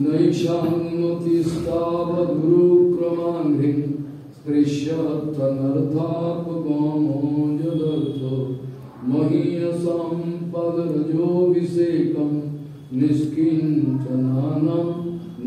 नैषान्मतिस्तावद्गुरुक्रमाङ्घ्रिं स्पृश्यत्तनर्थापगामोजदर्थो महीयसां पदरजोऽभिषेकं निष्किञ्चनानं न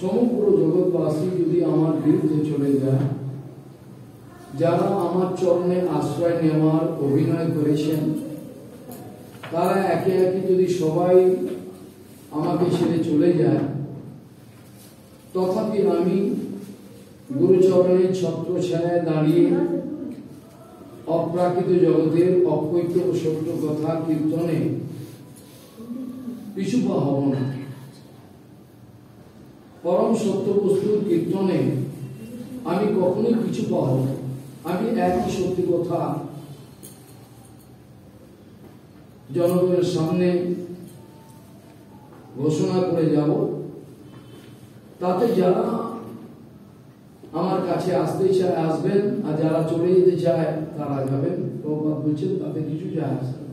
সমগ্র জগৎবাসী যদি আমার বিরুদ্ধে চলে যায় যারা আমার চরণে আশ্রয় নেওয়ার অভিনয় করেছেন তারা একে একে যদি সবাই আমাকে ছেড়ে চলে যায় তথাপি আমি গুরুচরণের ছত্র ছায় দাঁড়িয়ে অপ্রাকৃত জগতের অপৈক্য সত্য কথা কীর্তনে পিছুপা হব না পরম সত্য বস্তুর কীর্তনে আমি কখনোই কিছু পাবো না আমি একই সত্যি কথা জনগণের সামনে ঘোষণা করে যাব তাতে যারা আমার কাছে আসতে চায় আসবেন আর যারা চলে যেতে চায় তারা যাবেন প্রভাব বলছেন তাতে কিছু যায় আসবে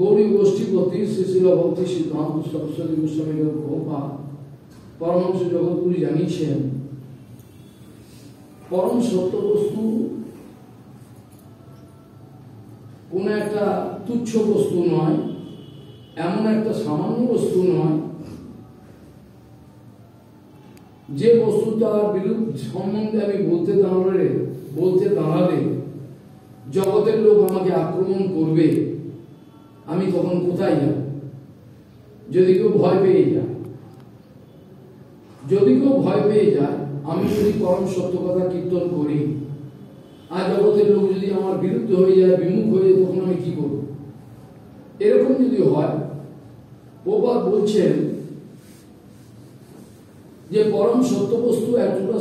গৌরী গোষ্ঠীপতি শ্রীশিল ভক্তি সিদ্ধান্ত সরস্বতী গোস্বামী গোপা পরমংশ জগৎগুলি জানিয়েছেন পরম সত্য বস্তু কোন একটা তুচ্ছ বস্তু নয় এমন একটা সামান্য বস্তু নয় যে বস্তু তার বিরুদ্ধ সম্বন্ধে আমি বলতে দাঁড়ালে বলতে দাঁড়ালে জগতের লোক আমাকে আক্রমণ করবে আমি তখন কোথায় যাব যদি কেউ ভয় পেয়ে যায় যদি কেউ ভয় পেয়ে যায় আমি যদি পরম সত্য কথা কীর্তন করি আর জগতের লোক যদি আমার বিরুদ্ধ হয়ে যায় বিমুখ হয়ে যায় তখন আমি কি করব এরকম যদি হয় ওপার বলছেন যে পরম সত্য বস্তু এতটা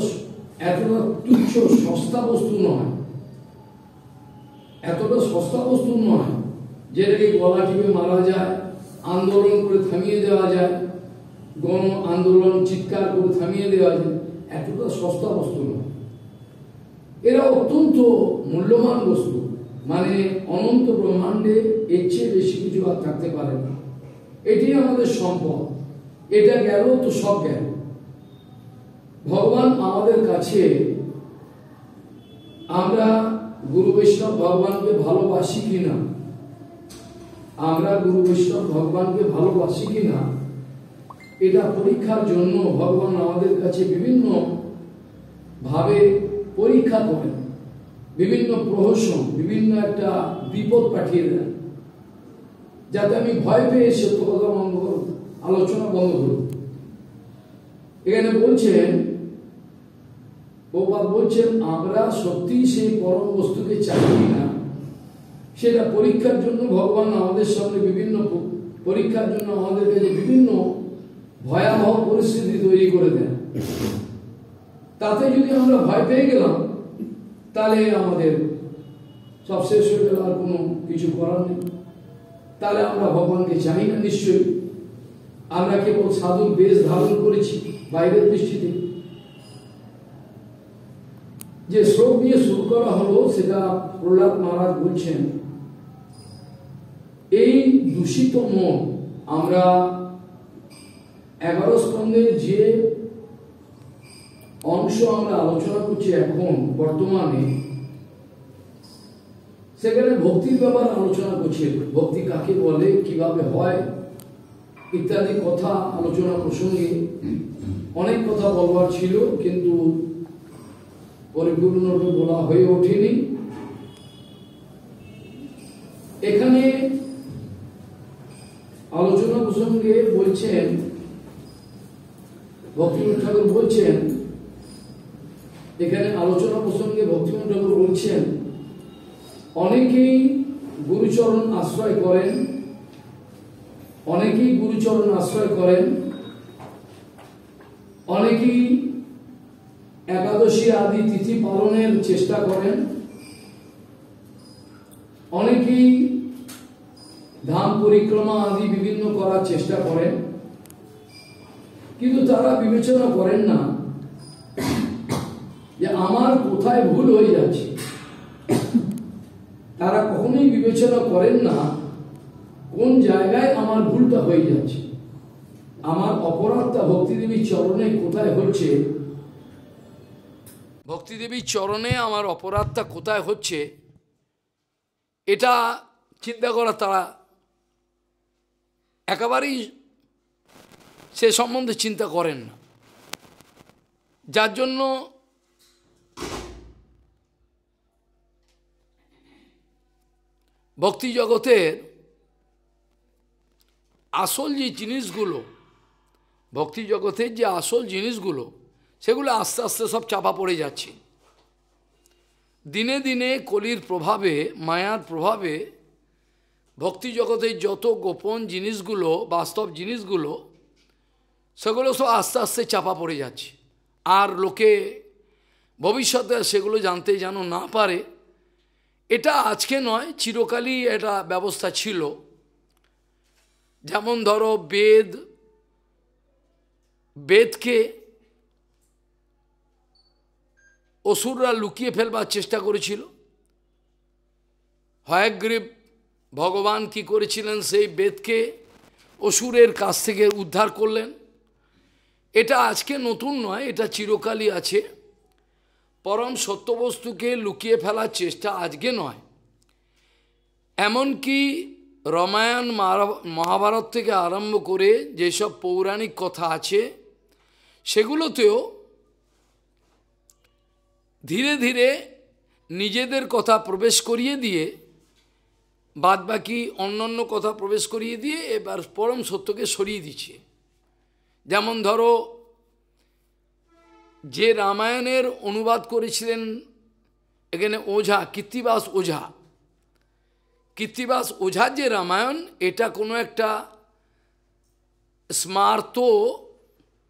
এতটা তুচ্ছ সস্তা বস্তু নয় এতটা সস্তা বস্তু নয় যেটাকে গলা টিপে মারা যায় আন্দোলন করে থামিয়ে দেওয়া যায় গণ আন্দোলন চিৎকার করে থামিয়ে দেওয়া যায় এতটা সস্তা বস্তু নয় এরা অত্যন্ত মূল্যবান বস্তু মানে অনন্ত ব্রহ্মাণ্ডে এর চেয়ে বেশি কিছু আর থাকতে পারে না এটি আমাদের সম্পদ এটা গেল তো সব গেল ভগবান আমাদের কাছে আমরা গুরু বৈষ্ণব ভগবানকে ভালোবাসি কিনা আমরা গুরু বৈষ্ণব ভগবানকে ভালোবাসি কিনা এটা পরীক্ষার জন্য ভগবান আমাদের কাছে বিভিন্ন ভাবে পরীক্ষা করেন বিভিন্ন প্রহসন বিভিন্ন একটা বিপদ পাঠিয়ে দেন যাতে আমি ভয় পেয়ে সে বন্ধ করব আলোচনা বন্ধ করব এখানে বলছেন বলছেন আমরা সত্যি সেই পরম বস্তুকে চাই না সেটা পরীক্ষার জন্য ভগবান আমাদের সামনে বিভিন্ন পরীক্ষার জন্য আমাদের কাছে বিভিন্ন ভয়াবহ পরিস্থিতি তৈরি করে দেন তাতে যদি আমরা ভয় পেয়ে গেলাম তাহলে আমাদের সব শেষ হয়ে গেল আর কোনো কিছু করার নেই তাহলে আমরা ভগবানকে চাই না নিশ্চয়ই আমরা কেবল সাধুর বেশ ধারণ করেছি বাইরের দৃষ্টিতে যে শ্রোক দিয়ে শুরু করা হলো সেটা প্রহ্লাদ মহারাজ বলছেন এই দূষিত মন আমরা এগারো স্কন্ধের যে অংশ আমরা আলোচনা করছি এখন বর্তমানে সেখানে ভক্তির ব্যাপার আলোচনা করছে ভক্তি কাকে বলে কিভাবে হয় ইত্যাদি কথা আলোচনা প্রসঙ্গে অনেক কথা বলবার ছিল কিন্তু পরিপূর্ণরূপে বলা হয়ে ওঠেনি এখানে প্রসঙ্গে বলছেন ভক্তিমন ঠাকুর বলছেন এখানে আলোচনা প্রসঙ্গে ভক্তিমন ঠাকুর বলছেন অনেকেই গুরুচরণ আশ্রয় করেন অনেকেই গুরুচরণ আশ্রয় করেন অনেকেই একাদশী আদি তিথি পালনের চেষ্টা করেন অনেকেই ধাম পরিক্রমা আদি বিভিন্ন করার চেষ্টা করেন কিন্তু তারা বিবেচনা করেন না যে আমার কোথায় ভুল হয়ে যাচ্ছে তারা কখনোই বিবেচনা করেন না কোন জায়গায় আমার ভুলটা হয়ে যাচ্ছে আমার অপরাধটা ভক্তিদেবীর চরণে কোথায় হচ্ছে ভক্তিদেবীর চরণে আমার অপরাধটা কোথায় হচ্ছে এটা চিন্তা করা তারা একেবারেই সে সম্বন্ধে চিন্তা করেন না যার জন্য ভক্তি জগতের আসল যে জিনিসগুলো ভক্তি জগতের যে আসল জিনিসগুলো সেগুলো আস্তে আস্তে সব চাপা পড়ে যাচ্ছে দিনে দিনে কলির প্রভাবে মায়ার প্রভাবে ভক্তি জগতের যত গোপন জিনিসগুলো বাস্তব জিনিসগুলো সেগুলো সব আস্তে আস্তে চাপা পড়ে যাচ্ছে আর লোকে ভবিষ্যতে সেগুলো জানতে যেন না পারে এটা আজকে নয় চিরকালই এটা ব্যবস্থা ছিল যেমন ধরো বেদ বেদকে অসুররা লুকিয়ে ফেলবার চেষ্টা করেছিল হয়গ্রীব ভগবান কি করেছিলেন সেই বেদকে অসুরের কাছ থেকে উদ্ধার করলেন এটা আজকে নতুন নয় এটা চিরকালই আছে পরম সত্যবস্তুকে লুকিয়ে ফেলার চেষ্টা আজকে নয় এমনকি রামায়ণ মহাভারত থেকে আরম্ভ করে যেসব পৌরাণিক কথা আছে সেগুলোতেও ধীরে ধীরে নিজেদের কথা প্রবেশ করিয়ে দিয়ে বাদ বাকি অন্য কথা প্রবেশ করিয়ে দিয়ে এবার পরম সত্যকে সরিয়ে দিচ্ছে যেমন ধরো যে রামায়ণের অনুবাদ করেছিলেন এখানে ওঝা কীর্তিবাস ওঝা কীর্তিবাস ওঝার যে রামায়ণ এটা কোনো একটা স্মার্ত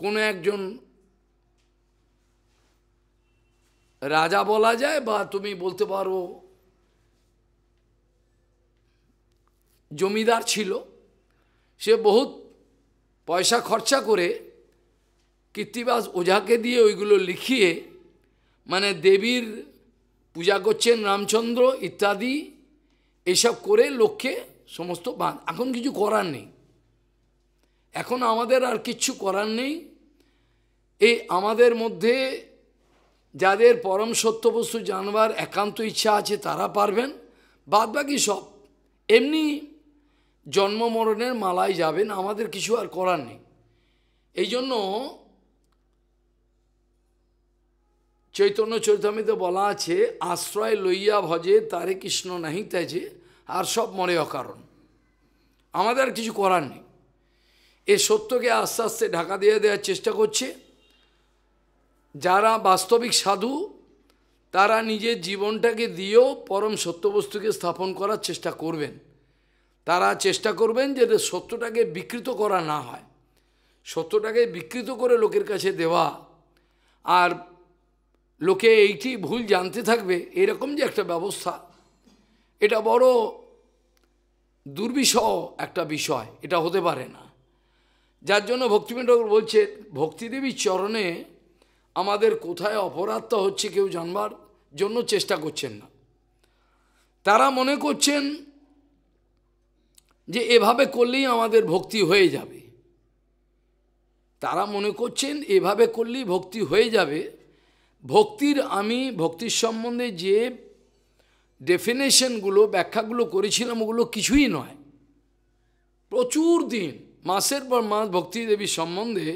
কোনো একজন রাজা বলা যায় বা তুমি বলতে পারো জমিদার ছিল সে বহুত পয়সা খরচা করে কীর্তিবাস ওঝাকে দিয়ে ওইগুলো লিখিয়ে মানে দেবীর পূজা করছেন রামচন্দ্র ইত্যাদি এসব করে লোককে সমস্ত বাঁধ এখন কিছু করার নেই এখন আমাদের আর কিচ্ছু করার নেই এই আমাদের মধ্যে যাদের পরম সত্যবস্তু জানবার একান্ত ইচ্ছা আছে তারা পারবেন বাদ বাকি সব এমনি জন্ম মরণের মালায় যাবেন আমাদের কিছু আর করার নেই এই জন্য চৈতন্য চৈতামিতে বলা আছে আশ্রয় লইয়া ভজে তারে কৃষ্ণ নাহি তেজে আর সব মরে অকারণ আমাদের আর কিছু করার নেই এ সত্যকে আস্তে আস্তে ঢাকা দিয়ে দেওয়ার চেষ্টা করছে যারা বাস্তবিক সাধু তারা নিজের জীবনটাকে দিয়েও পরম সত্যবস্তুকে স্থাপন করার চেষ্টা করবেন তারা চেষ্টা করবেন যে সত্যটাকে বিকৃত করা না হয় সত্যটাকে বিকৃত করে লোকের কাছে দেওয়া আর লোকে এইটি ভুল জানতে থাকবে এরকম যে একটা ব্যবস্থা এটা বড় দুর্বিষহ একটা বিষয় এটা হতে পারে না যার জন্য ভক্তিমেন্দ্র বলছে ভক্তিদেবীর চরণে আমাদের কোথায় অপরাধটা হচ্ছে কেউ জানবার জন্য চেষ্টা করছেন না তারা মনে করছেন যে এভাবে করলেই আমাদের ভক্তি হয়ে যাবে তারা মনে করছেন এভাবে করলেই ভক্তি হয়ে যাবে ভক্তির আমি ভক্তির সম্বন্ধে যে ডেফিনেশনগুলো ব্যাখ্যাগুলো করেছিলাম ওগুলো কিছুই নয় প্রচুর দিন মাসের পর মাস ভক্তি দেবী সম্বন্ধে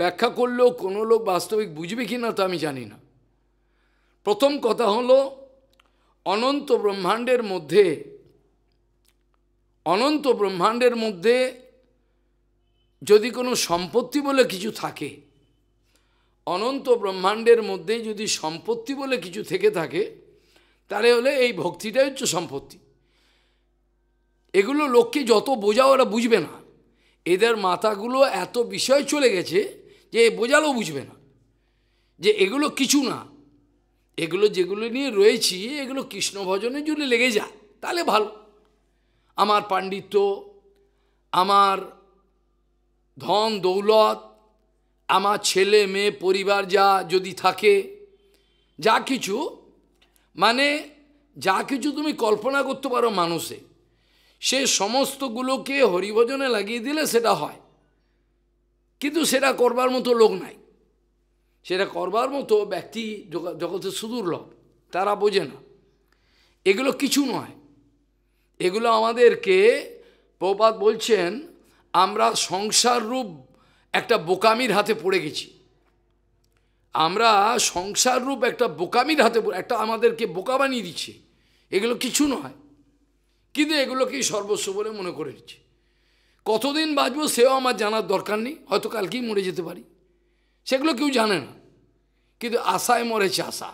ব্যাখ্যা করলেও কোনো লোক বাস্তবিক বুঝবে কি না তা আমি জানি না প্রথম কথা হলো অনন্ত ব্রহ্মাণ্ডের মধ্যে অনন্ত ব্রহ্মাণ্ডের মধ্যে যদি কোনো সম্পত্তি বলে কিছু থাকে অনন্ত ব্রহ্মাণ্ডের মধ্যে যদি সম্পত্তি বলে কিছু থেকে থাকে তাহলে হলে এই ভক্তিটাই হচ্ছে সম্পত্তি এগুলো লোককে যত বোঝা ওরা বুঝবে না এদের মাথাগুলো এত বিষয় চলে গেছে যে বোঝালেও বুঝবে না যে এগুলো কিছু না এগুলো যেগুলো নিয়ে রয়েছি এগুলো কৃষ্ণ ভজনে জুড়ে লেগে যায় তাহলে ভালো আমার পাণ্ডিত্য আমার ধন দৌলত আমার ছেলে মেয়ে পরিবার যা যদি থাকে যা কিছু মানে যা কিছু তুমি কল্পনা করতে পারো মানুষে সে সমস্তগুলোকে হরিভজনে লাগিয়ে দিলে সেটা হয় কিন্তু সেটা করবার মতো লোক নাই সেটা করবার মতো ব্যক্তি জগতে সুদূর্লভ তারা বোঝে না এগুলো কিছু নয় এগুলো আমাদেরকে প্রপাত বলছেন আমরা সংসার রূপ একটা বোকামির হাতে পড়ে গেছি আমরা সংসার রূপ একটা বোকামির হাতে একটা আমাদেরকে বোকা বানিয়ে দিচ্ছে এগুলো কিছু নয় কিন্তু এগুলোকেই সর্বস্ব বলে মনে করে নিচ্ছে কতদিন বাঁচবো সেও আমার জানার দরকার নেই হয়তো কালকেই মরে যেতে পারি সেগুলো কেউ জানে না কিন্তু আশায় মরেছে আশা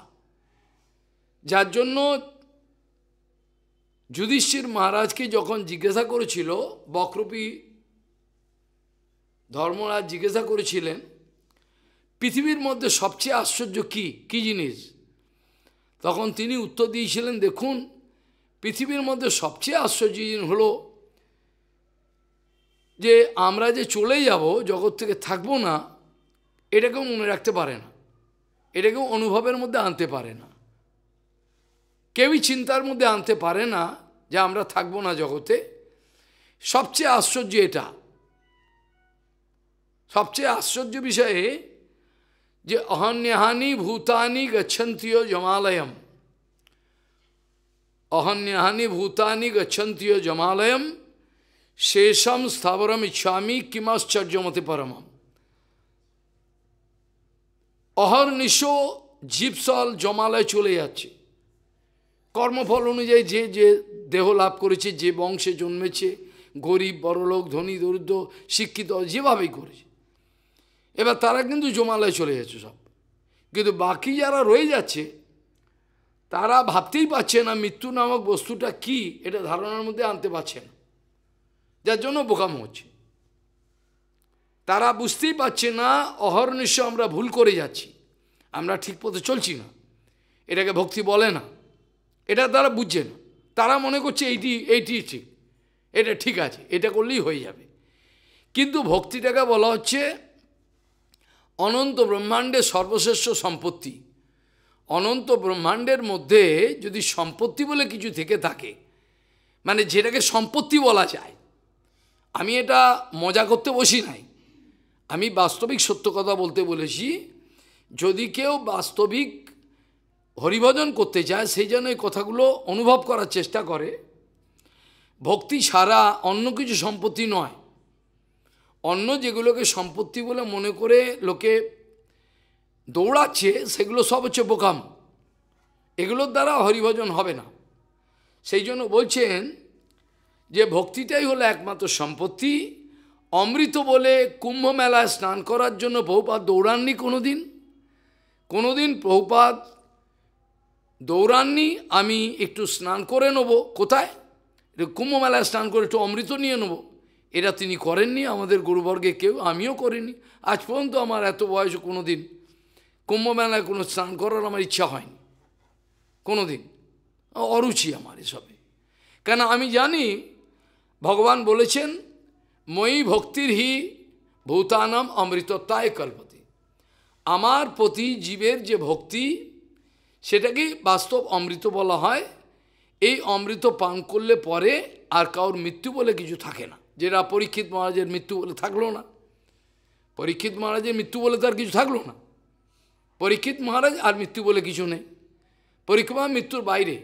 যার জন্য যুধিষ্ঠির মহারাজকে যখন জিজ্ঞাসা করেছিল বক্রপি ধর্মরাজ জিজ্ঞাসা করেছিলেন পৃথিবীর মধ্যে সবচেয়ে আশ্চর্য কি কি জিনিস তখন তিনি উত্তর দিয়েছিলেন দেখুন পৃথিবীর মধ্যে সবচেয়ে আশ্চর্য জিনিস হলো যে আমরা যে চলে যাব জগৎ থেকে থাকবো না এটাকেও মনে রাখতে পারে না এটাকেও অনুভবের মধ্যে আনতে পারে না কেউই চিন্তার মধ্যে আনতে পারে না যে আমরা থাকবো না জগতে সবচেয়ে আশ্চর্য এটা সবচেয়ে আশ্চর্য বিষয়ে যে অহন্যহানি ভূতানি গচ্ছন্তীয় জমালয়ম অহন্যহানি ভূতানি গচ্ছন্তীয় জমালয়ম শেষম স্থাবরম ইচ্ছামি কিমাশ্চর্যমতে পরম অহর্নিশ জীবসল জমালয় চলে যাচ্ছে কর্মফল অনুযায়ী যে যে দেহ লাভ করেছে যে বংশে জন্মেছে গরিব বড়লোক ধনী দরিদ্র শিক্ষিত যেভাবেই করেছে এবার তারা কিন্তু জমালয়ে চলে যাচ্ছে সব কিন্তু বাকি যারা রয়ে যাচ্ছে তারা ভাবতেই পারছে না মৃত্যু নামক বস্তুটা কি এটা ধারণার মধ্যে আনতে পারছে না যার জন্য বোকাম হচ্ছে তারা বুঝতেই পারছে না অহর্নিশ্য আমরা ভুল করে যাচ্ছি আমরা ঠিক পথে চলছি না এটাকে ভক্তি বলে না এটা তারা বুঝছেন তারা মনে করছে এইটি এইটি ঠিক এটা ঠিক আছে এটা করলেই হয়ে যাবে কিন্তু ভক্তিটাকে বলা হচ্ছে অনন্ত ব্রহ্মাণ্ডের সর্বশ্রেষ্ঠ সম্পত্তি অনন্ত ব্রহ্মাণ্ডের মধ্যে যদি সম্পত্তি বলে কিছু থেকে থাকে মানে যেটাকে সম্পত্তি বলা যায় আমি এটা মজা করতে বসি নাই আমি বাস্তবিক সত্য কথা বলতে বলেছি যদি কেউ বাস্তবিক হরিভজন করতে চায় সেই জন্য এই কথাগুলো অনুভব করার চেষ্টা করে ভক্তি সারা অন্য কিছু সম্পত্তি নয় অন্য যেগুলোকে সম্পত্তি বলে মনে করে লোকে দৌড়াচ্ছে সেগুলো সব হচ্ছে বোকাম এগুলোর দ্বারা হরিভজন হবে না সেই জন্য বলছেন যে ভক্তিটাই হলো একমাত্র সম্পত্তি অমৃত বলে কুম্ভ মেলায় স্নান করার জন্য বহুপাত দৌড়াননি কোনো দিন কোনো দিন দৌড়াননি আমি একটু স্নান করে নেব কোথায় কুম্ভমেলায় স্নান করে একটু অমৃত নিয়ে নেব এটা তিনি করেননি আমাদের গুরুবর্গে কেউ আমিও করিনি আজ পর্যন্ত আমার এত বয়স কোনো দিন কুম্ভমেলায় কোনো স্নান করার আমার ইচ্ছা হয়নি কোনো দিন অরুচি আমার এসবে কেন আমি জানি ভগবান বলেছেন ময়ী ভক্তির হি অমৃত অমৃততায় কল্পতি আমার প্রতি জীবের যে ভক্তি সেটাকেই বাস্তব অমৃত বলা হয় এই অমৃত পান করলে পরে আর কারোর মৃত্যু বলে কিছু থাকে না যেটা পরীক্ষিত মহারাজের মৃত্যু বলে থাকলো না পরীক্ষিত মহারাজের মৃত্যু বলে তার কিছু থাকলো না পরীক্ষিত মহারাজ আর মৃত্যু বলে কিছু নেই পরীক্ষা মৃত্যুর বাইরে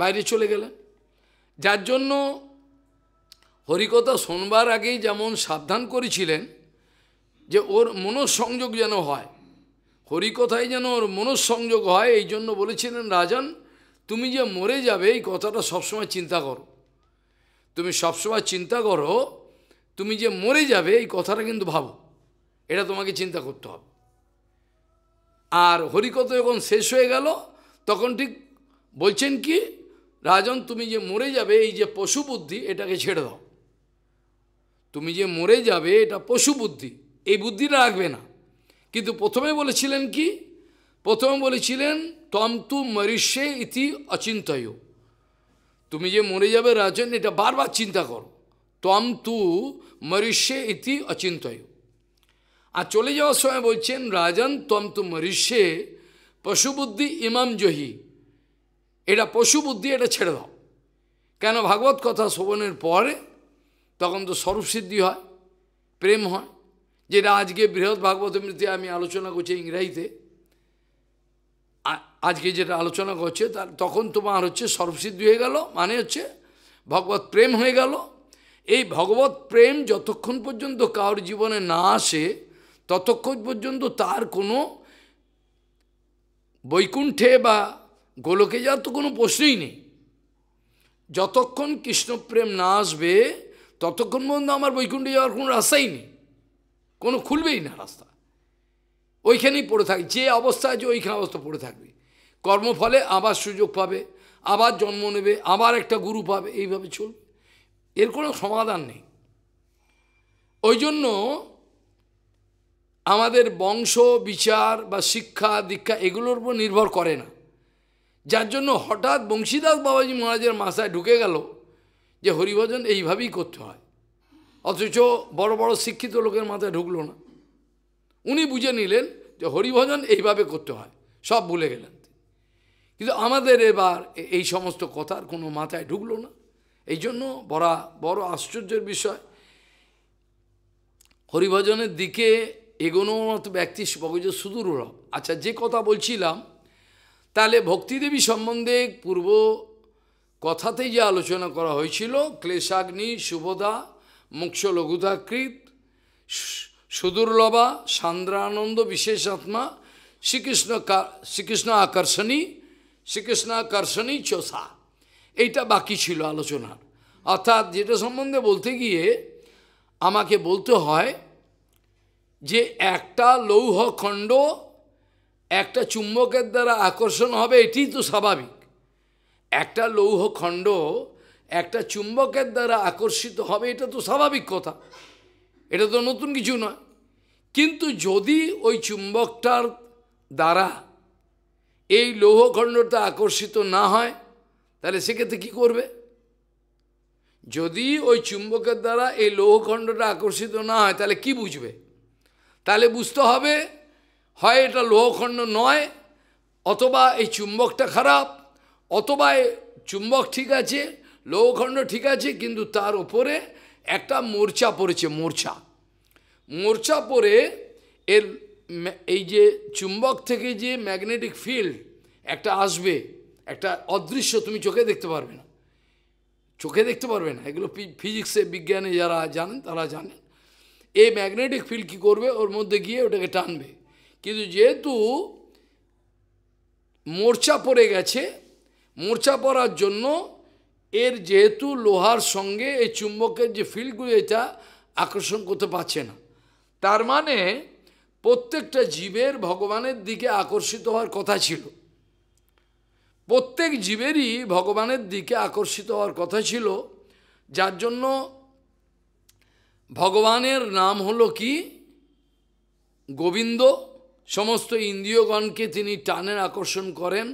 বাইরে চলে গেলেন যার জন্য হরিকথা শোনবার আগেই যেমন সাবধান করেছিলেন যে ওর মনঃসংযোগ যেন হয় হরিকথায় যেন ওর মনঃসংযোগ হয় এই জন্য বলেছিলেন রাজন তুমি যে মরে যাবে এই কথাটা সবসময় চিন্তা করো তুমি সবসময় চিন্তা করো তুমি যে মরে যাবে এই কথাটা কিন্তু ভাবো এটা তোমাকে চিন্তা করতে হবে আর হরিকথা যখন শেষ হয়ে গেল তখন ঠিক বলছেন কি রাজন তুমি যে মরে যাবে এই যে পশু বুদ্ধি এটাকে ছেড়ে দাও তুমি যে মরে যাবে এটা পশু বুদ্ধি এই বুদ্ধিটা রাখবে না কিন্তু প্রথমে বলেছিলেন কি প্রথমে বলেছিলেন তু মরিষে ইতি অচিন্তয় তুমি যে মরে যাবে রাজন এটা বারবার চিন্তা করো তম তু মরিষে ইতি অচিন্তয় আর চলে যাওয়ার সময় বলছেন রাজন তম তু মরিষে পশুবুদ্ধি ইমাম জহি এটা পশুবুদ্ধি এটা ছেড়ে দাও কেন ভাগবত কথা শোভনের পরে তখন তো সিদ্ধি হয় প্রেম হয় যেটা আজকে বৃহৎ মৃত্যু আমি আলোচনা করছি ইংরাজিতে আজকে যেটা আলোচনা করছে তার তখন তোমার হচ্ছে সর্বসিদ্ধি হয়ে গেল মানে হচ্ছে ভগবত প্রেম হয়ে গেল এই ভগবত প্রেম যতক্ষণ পর্যন্ত কারোর জীবনে না আসে ততক্ষণ পর্যন্ত তার কোনো বৈকুণ্ঠে বা গোলকে যাওয়ার তো কোনো প্রশ্নই নেই যতক্ষণ কৃষ্ণপ্রেম না আসবে ততক্ষণ পর্যন্ত আমার বৈকুণ্ঠে যাওয়ার কোনো রাস্তাই নেই কোনো খুলবেই না রাস্তা ওইখানেই পড়ে থাক যে অবস্থা আছে ওইখানে অবস্থা পড়ে থাকবে কর্মফলে আবার সুযোগ পাবে আবার জন্ম নেবে আবার একটা গুরু পাবে এইভাবে চল এর কোনো সমাধান নেই ওই জন্য আমাদের বংশ বিচার বা শিক্ষা দীক্ষা এগুলোর উপর নির্ভর করে না যার জন্য হঠাৎ বংশীদাস বাবাজি মহারাজের মাথায় ঢুকে গেল যে হরিভজন এইভাবেই করতে হয় অথচ বড় বড় শিক্ষিত লোকের মাথায় ঢুকলো না উনি বুঝে নিলেন যে হরিভজন এইভাবে করতে হয় সব ভুলে গেলেন কিন্তু আমাদের এবার এই সমস্ত কথার কোনো মাথায় ঢুকলো না এই জন্য বড়া বড় আশ্চর্যের বিষয় হরিভজনের দিকে এগোনো মতো ব্যক্তি বগজ সুদূর আচ্ছা যে কথা বলছিলাম তাহলে ভক্তিদেবী সম্বন্ধে পূর্ব কথাতেই যে আলোচনা করা হয়েছিল ক্লেশাগ্নি শুভদা মোক্ষ লঘুতাকৃত সুদুর্লভা সান্দ্রানন্দ বিশেষ আত্মা শ্রীকৃষ্ণ শ্রীকৃষ্ণ আকর্ষণী শ্রীকৃষ্ণ আকর্ষণী চোষা এইটা বাকি ছিল আলোচনার অর্থাৎ যেটা সম্বন্ধে বলতে গিয়ে আমাকে বলতে হয় যে একটা লৌহখণ্ড একটা চুম্বকের দ্বারা আকর্ষণ হবে এটি তো স্বাভাবিক একটা লৌহখণ্ড একটা চুম্বকের দ্বারা আকর্ষিত হবে এটা তো স্বাভাবিক কথা এটা তো নতুন কিছু নয় কিন্তু যদি ওই চুম্বকটার দ্বারা এই লৌহখণ্ডটা আকর্ষিত না হয় তাহলে সেক্ষেত্রে কী করবে যদি ওই চুম্বকের দ্বারা এই লৌহখণ্ডটা আকর্ষিত না হয় তাহলে কি বুঝবে তাহলে বুঝতে হবে হয় এটা লৌহখণ্ড নয় অথবা এই চুম্বকটা খারাপ অথবা চুম্বক ঠিক আছে লৌখণ্ড ঠিক আছে কিন্তু তার ওপরে একটা মোর্চা পড়েছে মোর্চা মোর্চা পরে এর এই যে চুম্বক থেকে যে ম্যাগনেটিক ফিল্ড একটা আসবে একটা অদৃশ্য তুমি চোখে দেখতে পারবে না চোখে দেখতে পারবে না এগুলো ফিজিক্সে বিজ্ঞানে যারা জানেন তারা জানেন এই ম্যাগনেটিক ফিল্ড কী করবে ওর মধ্যে গিয়ে ওটাকে টানবে কিন্তু যেহেতু মোর্চা পড়ে গেছে মোর্চা পড়ার জন্য এর যেহেতু লোহার সঙ্গে এই চুম্বকের যে ফিল্ডগুলো এটা আকর্ষণ করতে পারছে না তার মানে প্রত্যেকটা জীবের ভগবানের দিকে আকর্ষিত হওয়ার কথা ছিল প্রত্যেক জীবেরই ভগবানের দিকে আকর্ষিত হওয়ার কথা ছিল যার জন্য ভগবানের নাম হলো কি গোবিন্দ সমস্ত ইন্দ্রিয়গণকে তিনি টানের আকর্ষণ করেন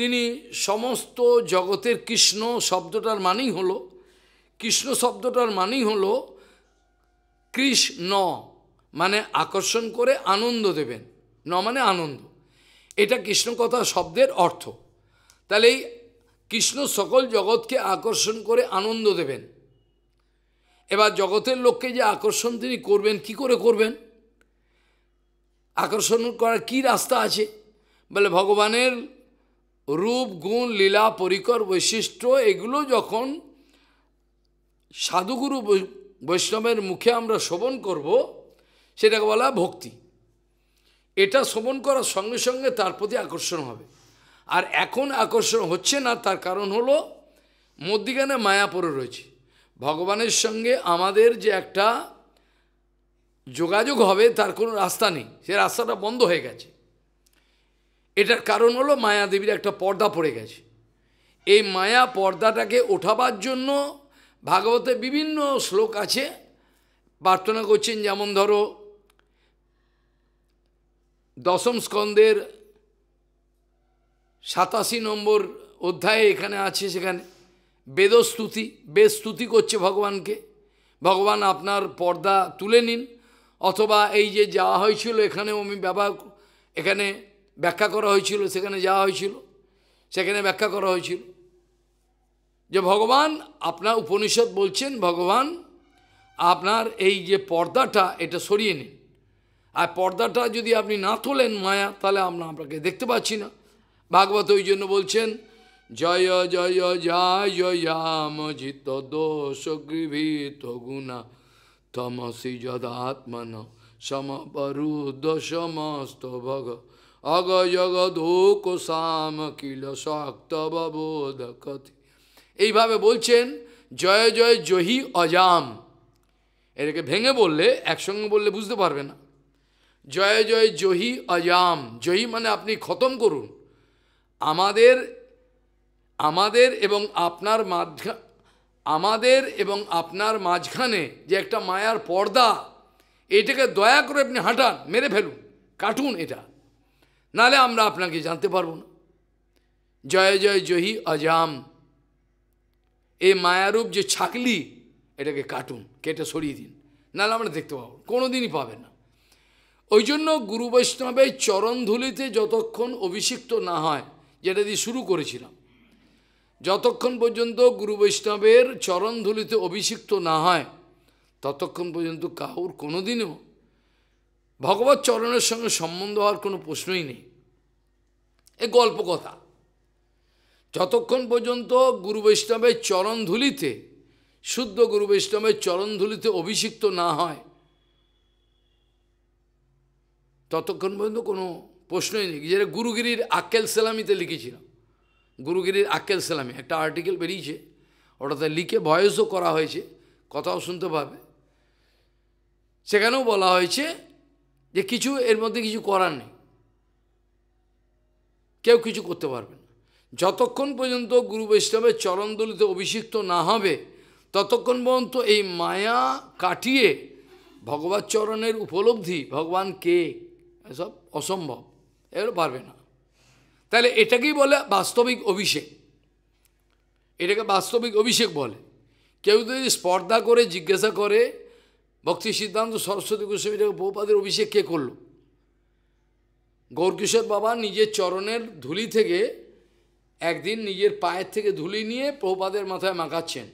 তিনি সমস্ত জগতের কৃষ্ণ শব্দটার মানেই হলো কৃষ্ণ শব্দটার মানেই হলো কৃষ্ণ মানে আকর্ষণ করে আনন্দ দেবেন ন মানে আনন্দ এটা কৃষ্ণ কথা শব্দের অর্থ তাহলে এই কৃষ্ণ সকল জগৎকে আকর্ষণ করে আনন্দ দেবেন এবার জগতের লোককে যে আকর্ষণ তিনি করবেন কি করে করবেন আকর্ষণ করার কি রাস্তা আছে বলে ভগবানের রূপ গুণ লীলা পরিকর বৈশিষ্ট্য এগুলো যখন সাধুগুরু বৈষ্ণবের মুখে আমরা শোভন করব সেটাকে বলা ভক্তি এটা শোবন করার সঙ্গে সঙ্গে তার প্রতি আকর্ষণ হবে আর এখন আকর্ষণ হচ্ছে না তার কারণ হলো মধ্যিখানে মায়া পড়ে রয়েছে ভগবানের সঙ্গে আমাদের যে একটা যোগাযোগ হবে তার কোনো রাস্তা নেই সে রাস্তাটা বন্ধ হয়ে গেছে এটার কারণ হলো মায়াদেবীর একটা পর্দা পড়ে গেছে এই মায়া পর্দাটাকে ওঠাবার জন্য ভাগবতে বিভিন্ন শ্লোক আছে প্রার্থনা করছেন যেমন ধরো দশম স্কন্দের সাতাশি নম্বর অধ্যায়ে এখানে আছে সেখানে বেদস্তুতি বেদস্তুতি করছে ভগবানকে ভগবান আপনার পর্দা তুলে নিন অথবা এই যে যাওয়া হয়েছিল এখানেও আমি ব্যবহার এখানে ব্যাখ্যা করা হয়েছিল সেখানে যাওয়া হয়েছিল সেখানে ব্যাখ্যা করা হয়েছিল যে ভগবান আপনার উপনিষদ বলছেন ভগবান আপনার এই যে পর্দাটা এটা সরিয়ে নিন আর পর্দাটা যদি আপনি না তোলেন মায়া তাহলে আমরা আপনাকে দেখতে পাচ্ছি না ভাগবত ওই জন্য বলছেন জয় জয় জয়াম জিত দোষ গৃহীত গুণা তমসি যদাত্মন সমপরুদ সমস্ত ভগ অগজগধোক সাম কিল শক্তবোধকথি এইভাবে বলছেন জয় জয় জহি অজাম এটাকে ভেঙে বললে একসঙ্গে বললে বুঝতে পারবে না জয় জয় জহি অজাম জহি মানে আপনি খতম করুন আমাদের আমাদের এবং আপনার মাঝখান আমাদের এবং আপনার মাঝখানে যে একটা মায়ার পর্দা এটাকে দয়া করে আপনি হাঁটান মেরে ফেলুন কাটুন এটা নালে আমরা আপনাকে জানতে পারব না জয় জয় জহি অজাম এই মায়ারূপ যে ছাকলি এটাকে কাটুন কেটে সরিয়ে দিন নাহলে আমরা দেখতে পাবো কোনো দিনই পাবে না ওই জন্য গুরু বৈষ্ণবের চরণধুলিতে যতক্ষণ অভিষিক্ত না হয় যেটা দিয়ে শুরু করেছিলাম যতক্ষণ পর্যন্ত গুরু বৈষ্ণবের চরণধুলিতে অভিষিক্ত না হয় ততক্ষণ পর্যন্ত কাউর কোনোদিনও ভগবত চরণের সঙ্গে সম্বন্ধ হওয়ার কোনো প্রশ্নই নেই এ গল্প কথা যতক্ষণ পর্যন্ত গুরু বৈষ্ণবের চরণধুলিতে শুদ্ধ গুরু বৈষ্ণবের চরণধুলিতে অভিষিক্ত না হয় ততক্ষণ পর্যন্ত কোনো প্রশ্নই নেই যেটা গুরুগিরির আক্কেল সেলামিতে লিখেছিলাম গুরুগিরির আকেল সেলামি একটা আর্টিকেল বেরিয়েছে ওটাতে লিখে ভয়েসও করা হয়েছে কথাও শুনতে পাবে সেখানেও বলা হয়েছে যে কিছু এর মধ্যে কিছু করার নেই কেউ কিছু করতে পারবে না যতক্ষণ পর্যন্ত গুরু বৈষ্ণবের চরণদলিতে অভিষিক্ত না হবে ততক্ষণ পর্যন্ত এই মায়া কাটিয়ে ভগবত চরণের উপলব্ধি ভগবান কে এসব অসম্ভব এগুলো পারবে না তাহলে এটাকেই বলে বাস্তবিক অভিষেক এটাকে বাস্তবিক অভিষেক বলে কেউ যদি স্পর্ধা করে জিজ্ঞাসা করে ভক্তি সিদ্ধান্ত সরস্বতী গোস্বামীটাকে বহুপাদের অভিষেক কে করল গৌরকিশোর বাবা নিজের চরণের ধুলি থেকে একদিন নিজের পায়ের থেকে ধুলি নিয়ে প্রপাদের মাথায় মাখাচ্ছেন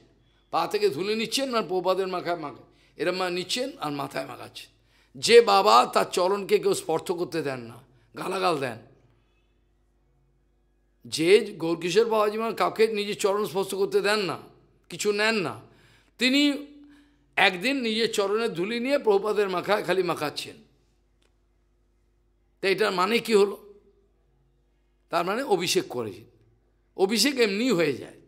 পা থেকে ধুলি নিচ্ছেন আর প্রপাদের মাথায় মাখা এরম নিচ্ছেন আর মাথায় মাখাচ্ছেন যে বাবা তার চরণকে কেউ স্পর্শ করতে দেন না গালাগাল দেন যে গৌরকিশোর বাবা যেমন কাউকে নিজের চরণ স্পর্শ করতে দেন না কিছু নেন না তিনি একদিন নিজের চরণের ধুলি নিয়ে প্রভুপাদের মাখা খালি মাখাচ্ছেন তা এটার মানে কি হলো তার মানে অভিষেক করেছেন অভিষেক এমনি হয়ে যায়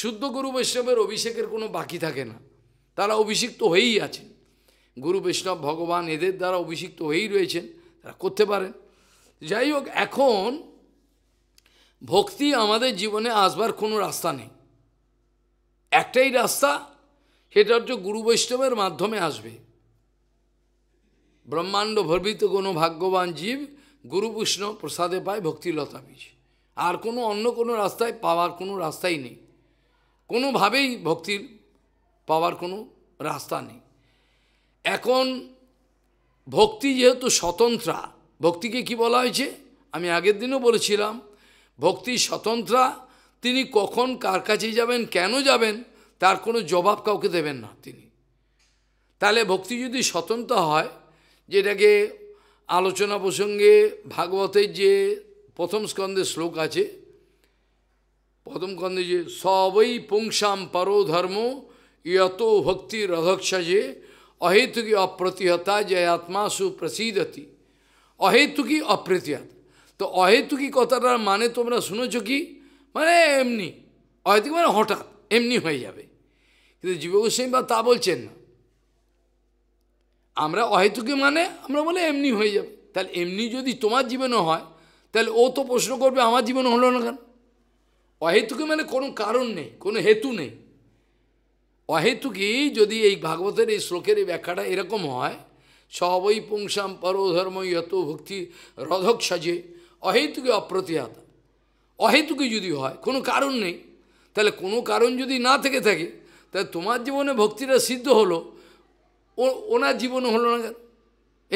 শুদ্ধ গুরু বৈষ্ণবের অভিষেকের কোনো বাকি থাকে না তারা অভিষিক্ত হয়েই আছেন গুরু বৈষ্ণব ভগবান এদের দ্বারা অভিষিক্ত হয়েই রয়েছেন তারা করতে পারেন যাই হোক এখন ভক্তি আমাদের জীবনে আসবার কোনো রাস্তা নেই একটাই রাস্তা সেটা হচ্ছে গুরু বৈষ্ণবের মাধ্যমে আসবে ব্রহ্মাণ্ড ভর্বিত কোনো ভাগ্যবান জীব গুরু বৈষ্ণব প্রসাদে পায় ভক্তিলতা বীজ আর কোনো অন্য কোনো রাস্তায় পাওয়ার কোনো রাস্তাই নেই কোনোভাবেই ভক্তি পাওয়ার কোনো রাস্তা নেই এখন ভক্তি যেহেতু স্বতন্ত্রা ভক্তিকে কি বলা হয়েছে আমি আগের দিনও বলেছিলাম ভক্তি স্বতন্ত্রা তিনি কখন কার কাছে যাবেন কেন যাবেন তার কোনো জবাব কাউকে দেবেন না তিনি তাহলে ভক্তি যদি স্বতন্ত্র হয় যেটাকে আলোচনা প্রসঙ্গে ভাগবতের যে প্রথম স্কন্ধে শ্লোক আছে প্রথম স্কন্ধে যে সবই পুংসাম পরো ধর্ম ইয়ত ভক্তি যে অহেতুকি অপ্রতিহতা যে আত্মা সুপ্রসিদতি অহেতুকি অপ্রতিহত তো অহেতুকি কথাটার মানে তোমরা শুনেছ কি মানে এমনি অহেতুকি মানে হঠাৎ এমনি হয়ে যাবে কিন্তু জীবগোস্বামী বা তা বলছেন না আমরা অহেতুকে মানে আমরা বলে এমনি হয়ে যাবে তাহলে এমনি যদি তোমার জীবনও হয় তাহলে ও তো প্রশ্ন করবে আমার জীবন হলো না কেন অহেতুকে মানে কোনো কারণ নেই কোনো হেতু নেই অহেতুকি যদি এই ভাগবতের এই শ্লোকের এই ব্যাখ্যাটা এরকম হয় সবই পুংসাম পরধর্ম ইয়ত ভক্তি রধক সাজে অহেতুকে অপ্রতিহাত অহেতুকে যদি হয় কোনো কারণ নেই তাহলে কোনো কারণ যদি না থেকে থাকে তা তোমার জীবনে ভক্তিটা সিদ্ধ হলো ও ওনার জীবনে হলো না কেন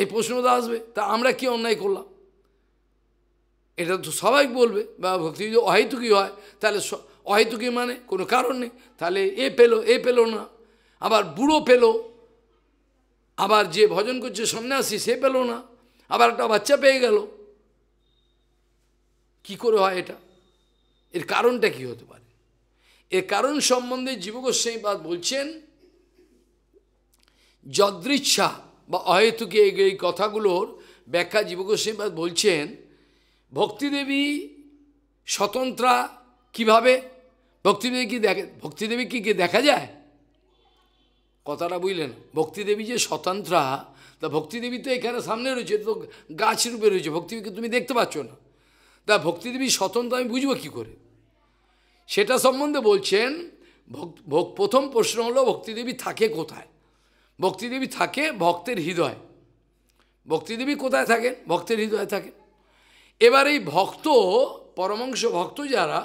এই প্রশ্নটা আসবে তা আমরা কি অন্যায় করলাম এটা তো সবাই বলবে বা ভক্তি যদি অহেতুকি হয় তাহলে অহেতুকি মানে কোনো কারণ নেই তাহলে এ পেলো এ পেলো না আবার বুড়ো পেলো আবার যে ভজন করছে সন্ন্যাসী সে পেলো না আবার একটা বাচ্চা পেয়ে গেল কি করে হয় এটা এর কারণটা কি হতে পারে এ কারণ সম্বন্ধে বাদ বলছেন যদৃচ্ছা বা অহেতুকে এই কথাগুলোর ব্যাখ্যা বাদ বলছেন ভক্তিদেবী স্বতন্ত্রা কিভাবে ভক্তিদেবী কি দেখে ভক্তিদেবী কি দেখা যায় কথাটা বুঝলেন ভক্তিদেবী যে স্বতন্ত্রা তা ভক্তিদেবী তো এখানে সামনে রয়েছে তো গাছ রূপে রয়েছে ভক্তিদেবীকে তুমি দেখতে পাচ্ছ না তা ভক্তিদেবী স্বতন্ত্র আমি বুঝবো কী করে সেটা সম্বন্ধে বলছেন ভক্ত প্রথম প্রশ্ন হলো ভক্তিদেবী থাকে কোথায় ভক্তিদেবী থাকে ভক্তের হৃদয় ভক্তিদেবী কোথায় থাকেন ভক্তের হৃদয়ে থাকেন এবার এই ভক্ত পরমাংশ ভক্ত যারা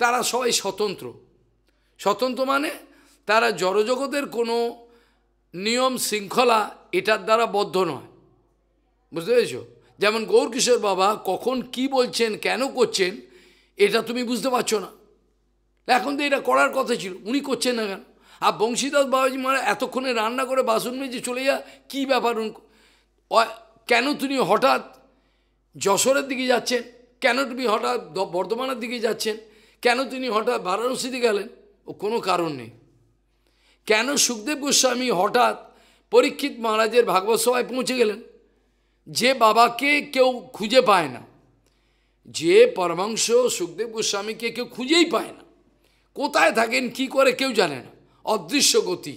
তারা সবাই স্বতন্ত্র স্বতন্ত্র মানে তারা জড়জগতের কোনো নিয়ম শৃঙ্খলা এটার দ্বারা বদ্ধ নয় বুঝতে পেরেছ যেমন গৌরকিশোর বাবা কখন কি বলছেন কেন করছেন এটা তুমি বুঝতে পারছো না এখন তো এটা করার কথা ছিল উনি করছেন না কেন আর বংশীদাস বাবাজি মারা এতক্ষণে রান্না করে বাসন মেজে চলে যা কী ব্যাপার কেন তিনি হঠাৎ যশোরের দিকে যাচ্ছেন কেন তুমি হঠাৎ বর্ধমানের দিকে যাচ্ছেন কেন তিনি হঠাৎ বারাণসীতে গেলেন ও কোনো কারণ নেই কেন সুখদেব গোস্বামী হঠাৎ পরীক্ষিত মহারাজের ভাগবত সভায় পৌঁছে গেলেন যে বাবাকে কেউ খুঁজে পায় না যে পরমাংশ সুখদেব গোস্বামীকে কেউ খুঁজেই পায় না কোথায় থাকেন কি করে কেউ জানে না অদৃশ্য গতি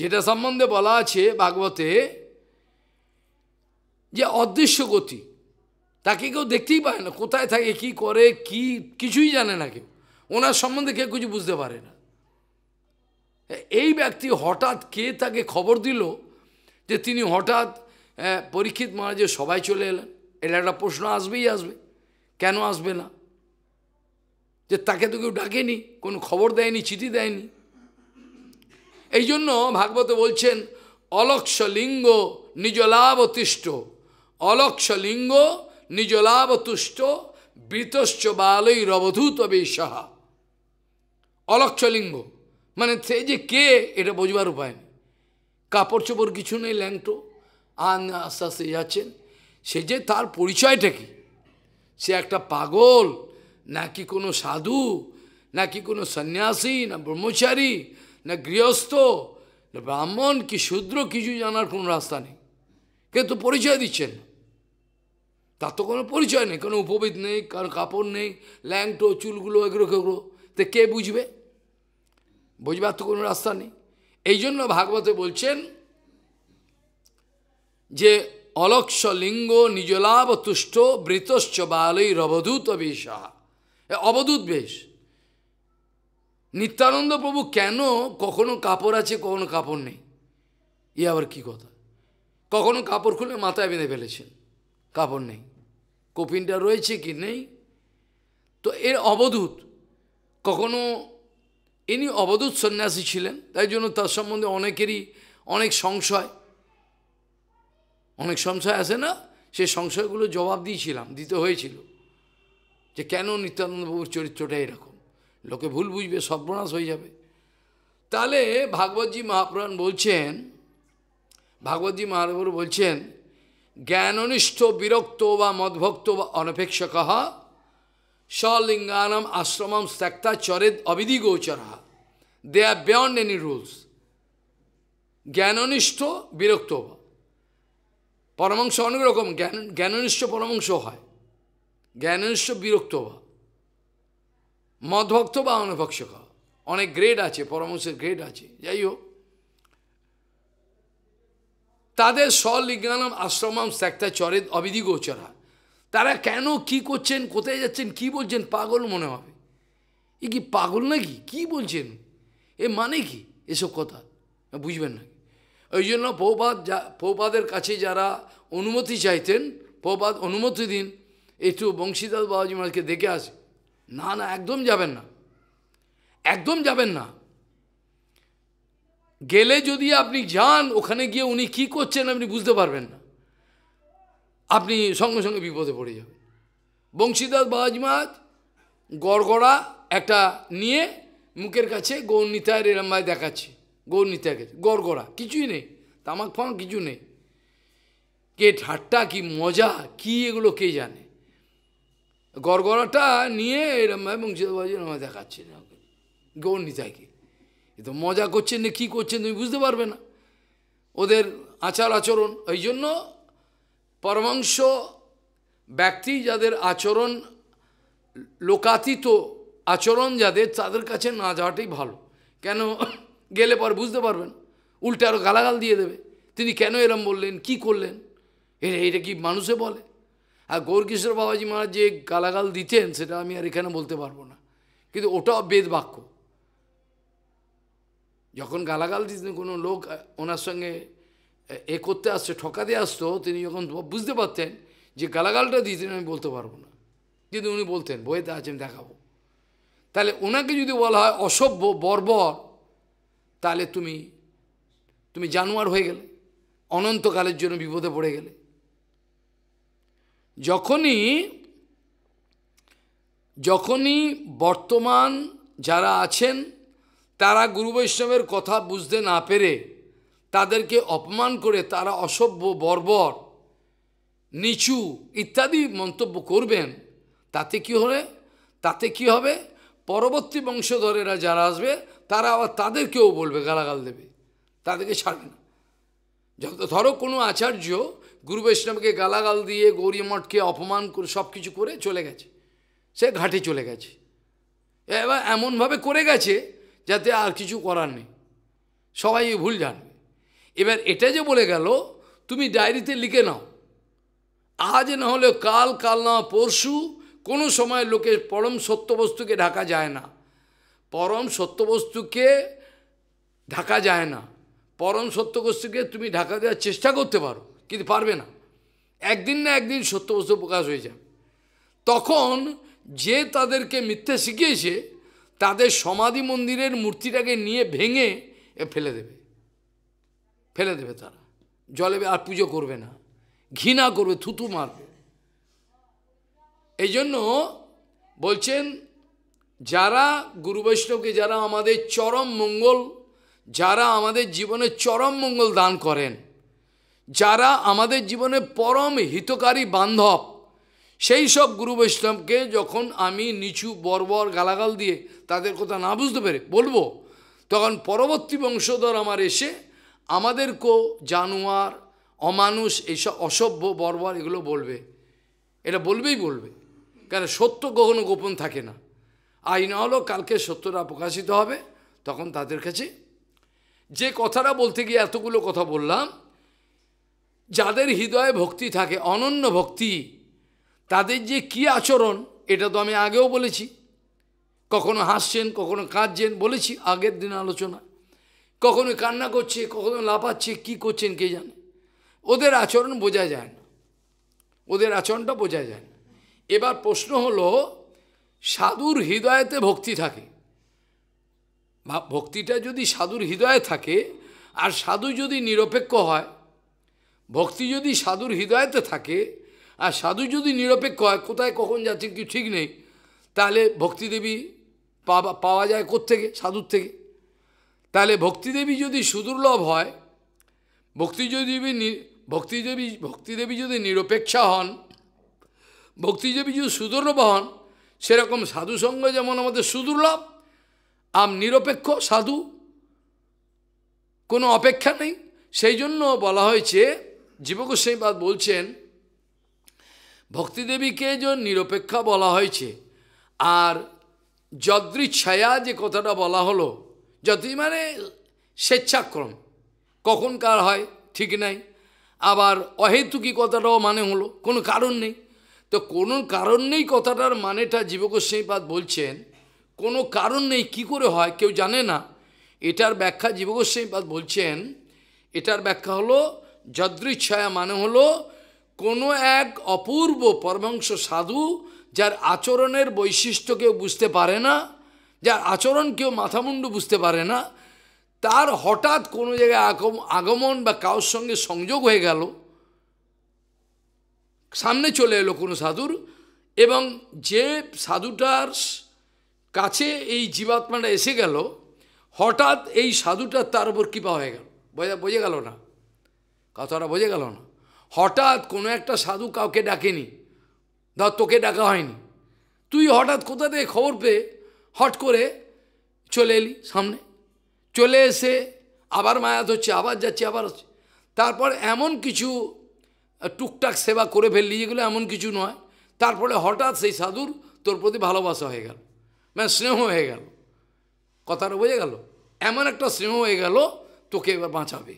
যেটা সম্বন্ধে বলা আছে ভাগবতে যে অদৃশ্য গতি তাকে কেউ দেখতেই পায় না কোথায় থাকে কি করে কি কিছুই জানে না কেউ ওনার সম্বন্ধে কেউ কিছু বুঝতে পারে না এই ব্যক্তি হঠাৎ কে তাকে খবর দিল যে তিনি হঠাৎ পরীক্ষিত মহারাজে সবাই চলে এলেন এটা একটা প্রশ্ন আসবেই আসবে কেন আসবে না যে তাকে তো কেউ ডাকেনি কোনো খবর দেয়নি চিঠি দেয়নি এই জন্য ভাগবত বলছেন অলক্ষ লিঙ্গ নিজলাভ তিষ্ট অলক্ষ লিঙ্গ নিজলাভ তুষ্ট বৃতশ্চ বালই রবধূত সাহা অলক্ষ লিঙ্গ মানে সে যে কে এটা বোঝবার উপায় নেই কাপড় চোপড় কিছু নেই ল্যাংটো আন আস্তে আস্তে যাচ্ছেন সে যে তার পরিচয়টা কি সে একটা পাগল না কি কোনো সাধু না কি কোনো সন্ন্যাসী না ব্রহ্মচারী না গৃহস্থ না ব্রাহ্মণ কি শূদ্র কিছু জানার কোনো রাস্তা নেই কিন্তু পরিচয় দিচ্ছেন তার তো কোনো পরিচয় নেই কোনো উপবিদ নেই কারো কাপড় নেই ল্যাংটো চুলগুলো এগুলো কেগুলো তো কে বুঝবে বুঝবার তো কোনো রাস্তা নেই এই জন্য ভাগবতে বলছেন যে অলক্ষ লিঙ্গ নিজলাভ তুষ্ট বৃতশ্চ বালই রবধূত বিষাহ অবদূত বেশ নিত্যানন্দ প্রভু কেন কখনো কাপড় আছে কখনো কাপড় নেই এ আবার কি কথা কখনো কাপড় খুলে মাথায় বেঁধে ফেলেছেন কাপড় নেই কপিনটা রয়েছে কি নেই তো এর অবধূত কখনো ইনি অবধূত সন্ন্যাসী ছিলেন তাই জন্য তার সম্বন্ধে অনেকেরই অনেক সংশয় অনেক সংশয় আছে না সে সংশয়গুলো জবাব দিয়েছিলাম দিতে হয়েছিল যে কেন নিত্যানন্দবাবুর চরিত্রটা এরকম লোকে ভুল বুঝবে সর্বনাশ হয়ে যাবে তাহলে ভাগবতজি মহাপুরাণ বলছেন ভাগবতী মহাপুর বলছেন জ্ঞাননিষ্ঠ বিরক্ত বা মদভক্ত বা অনপেক্ষক স্বলিঙ্গানম আশ্রমম স্ত্যাক্তা চরেদ অবিধি গোচর they are beyond any rules জ্ঞাননিষ্ঠ বিরক্ত পরমাংশ অনেক রকম জ্ঞান জ্ঞাননিষ্ঠ পরমাংশ হয় জ্ঞানেশ্ব বিরক্ত বা মধভক্ত বা অনভক্ষক অনেক গ্রেড আছে পরমশের গ্রেড আছে যাই হোক তাদের স্বলিজ্ঞানম আশ্রম স্যাক্তা চরে অবিধি গোচরা তারা কেন কি করছেন কোথায় যাচ্ছেন কি বলছেন পাগল মনে হবে এ কি পাগল নাকি কি বলছেন এ মানে কি এসব কথা বুঝবেন না ওই জন্য পৌপাদ যা পৌপাদের কাছে যারা অনুমতি চাইতেন পৌপাদ অনুমতি দিন একটু বংশীদাস বাবাজি মহারাজকে দেখে আসি না না একদম যাবেন না একদম যাবেন না গেলে যদি আপনি যান ওখানে গিয়ে উনি কি করছেন আপনি বুঝতে পারবেন না আপনি সঙ্গে সঙ্গে বিপদে পড়ে যাবেন বংশীদাস বাবাজি মহারাজ গড়গড়া একটা নিয়ে মুখের কাছে গৌরনীতায়ের এরম্বায় দেখাচ্ছে গৌরনীতার কাছে গড়গড়া কিছুই নেই তামাক ফামাক কিছু নেই কে ঠাট্টা কি মজা কি এগুলো কে জানে গড়গড়াটা নিয়ে এরমভাবে বংশীধরবাবু আমার দেখাচ্ছেন গৌর নিতাইকে এ তো মজা করছেন না কী করছেন তুমি বুঝতে পারবে না ওদের আচার আচরণ ওই জন্য পরমাংশ ব্যক্তি যাদের আচরণ লোকাতীত আচরণ যাদের তাদের কাছে না যাওয়াটাই ভালো কেন গেলে পর বুঝতে পারবেন উল্টে আরও গালাগাল দিয়ে দেবে তিনি কেন এরম বললেন কি করলেন এটা এটা কি মানুষে বলে আর গৌরকিশোর বাবাজি মহারাজ যে গালাগাল দিতেন সেটা আমি আর এখানে বলতে পারবো না কিন্তু ওটাও বেদ বাক্য যখন গালাগাল দিতেন কোনো লোক ওনার সঙ্গে এ করতে আসছে ঠকাতে আসতো তিনি যখন বুঝতে পারতেন যে গালাগালটা দিতেন আমি বলতে পারবো না কিন্তু উনি বলতেন বইতে আছে আমি দেখাবো তাহলে ওনাকে যদি বলা হয় অসভ্য বর্বর তাহলে তুমি তুমি জানোয়ার হয়ে গেলে অনন্তকালের জন্য বিপদে পড়ে গেলে যখনই যখনই বর্তমান যারা আছেন তারা গুরু বৈষ্ণবের কথা বুঝতে না পেরে তাদেরকে অপমান করে তারা অসভ্য বর্বর নিচু ইত্যাদি মন্তব্য করবেন তাতে কি হবে তাতে কি হবে পরবর্তী বংশধরেরা যারা আসবে তারা আবার তাদেরকেও বলবে গালাগাল দেবে তাদেরকে ছাড়বে না যত ধরো কোনো আচার্য গুরু বৈষ্ণবকে গালাগাল দিয়ে গৌরী মঠকে অপমান করে সব কিছু করে চলে গেছে সে ঘাটে চলে গেছে এবার এমনভাবে করে গেছে যাতে আর কিছু করার নেই সবাই ভুল জানবে এবার এটা যে বলে গেল তুমি ডায়েরিতে লিখে নাও আজ না হলে কাল কাল না পরশু কোনো সময় লোকে পরম সত্যবস্তুকে ঢাকা যায় না পরম সত্যবস্তুকে ঢাকা যায় না পরম সত্যবস্তুকে তুমি ঢাকা দেওয়ার চেষ্টা করতে পারো কিন্তু পারবে না একদিন না একদিন সত্য বস্তু প্রকাশ হয়ে যায় তখন যে তাদেরকে মিথ্যে শিখিয়েছে তাদের সমাধি মন্দিরের মূর্তিটাকে নিয়ে ভেঙে ফেলে দেবে ফেলে দেবে তারা জলে আর পুজো করবে না ঘৃণা করবে থুতু মারবে এই জন্য বলছেন যারা গুরু বৈষ্ণবকে যারা আমাদের চরম মঙ্গল যারা আমাদের জীবনে চরম মঙ্গল দান করেন যারা আমাদের জীবনে পরম হিতকারী বান্ধব সেই সব গুরু বৈষ্ণবকে যখন আমি নিচু বর্বর গালাগাল দিয়ে তাদের কথা না বুঝতে পেরে বলবো তখন পরবর্তী বংশধর আমার এসে আমাদের কো জানোয়ার অমানুষ এইসব অসভ্য বর্বর এগুলো বলবে এটা বলবেই বলবে কেন সত্য কখনো গোপন থাকে না আই না হলো কালকে সত্যটা প্রকাশিত হবে তখন তাদের কাছে যে কথাটা বলতে গিয়ে এতগুলো কথা বললাম যাদের হৃদয়ে ভক্তি থাকে অনন্য ভক্তি তাদের যে কি আচরণ এটা তো আমি আগেও বলেছি কখনো হাসছেন কখনো কাঁদছেন বলেছি আগের দিন আলোচনা কখনো কান্না করছে কখনো লাফাচ্ছে কি করছেন কে জানে ওদের আচরণ বোঝা যায় না ওদের আচরণটা বোঝা যায় না এবার প্রশ্ন হলো সাধুর হৃদয়েতে ভক্তি থাকে ভক্তিটা যদি সাধুর হৃদয়ে থাকে আর সাধু যদি নিরপেক্ষ হয় ভক্তি যদি সাধুর হৃদয়তে থাকে আর সাধু যদি নিরপেক্ষ হয় কোথায় কখন যাচ্ছেন কি ঠিক নেই তাহলে ভক্তিদেবী পাওয়া পাওয়া যায় কোত্থেকে সাধুর থেকে তাহলে ভক্তিদেবী যদি সুদুর্লভ হয় ভক্তি যদি ভক্তিদেবী ভক্তিদেবী যদি নিরপেক্ষা হন ভক্তিদেবী যদি সুদুর্লভ হন সেরকম সাধু সঙ্গ যেমন আমাদের সুদুর্লভ আম নিরপেক্ষ সাধু কোনো অপেক্ষা নেই সেই জন্য বলা হয়েছে বাদ বলছেন ভক্তিদেবীকে যে নিরপেক্ষা বলা হয়েছে আর ছায়া যে কথাটা বলা হলো যদি মানে স্বেচ্ছাক্রম কখন কার হয় ঠিক নাই আবার অহেতুকি কথাটাও মানে হলো কোনো কারণ নেই তো কোনো কারণ নেই কথাটার মানেটা জীবগোস্বাইপাদ বলছেন কোনো কারণ নেই কি করে হয় কেউ জানে না এটার ব্যাখ্যা জীবগোস্বাইপাদ বলছেন এটার ব্যাখ্যা হলো যদৃচ্ছায়া মানে হলো কোনো এক অপূর্ব পরমাংশ সাধু যার আচরণের বৈশিষ্ট্য কেউ বুঝতে পারে না যার আচরণ কেউ মাথামুন্ডু বুঝতে পারে না তার হঠাৎ কোনো জায়গায় আগমন বা কারোর সঙ্গে সংযোগ হয়ে গেল সামনে চলে এলো কোনো সাধুর এবং যে সাধুটার কাছে এই জীবাত্মাটা এসে গেল হঠাৎ এই সাধুটার তার উপর কৃপা হয়ে গেল বোঝা বোঝা গেল না কথাটা বোঝা গেল না হঠাৎ কোনো একটা সাধু কাউকে ডাকেনি ধর তোকে ডাকা হয়নি তুই হঠাৎ কোথা থেকে খবর পেয়ে হট করে চলে এলি সামনে চলে এসে আবার মায়া হচ্ছে আবার যাচ্ছে আবার হচ্ছে তারপর এমন কিছু টুকটাক সেবা করে ফেললি যেগুলো এমন কিছু নয় তারপরে হঠাৎ সেই সাধুর তোর প্রতি ভালোবাসা হয়ে গেল মানে স্নেহ হয়ে গেল কথাটা বোঝা গেল এমন একটা স্নেহ হয়ে গেল তোকে এবার বাঁচাবে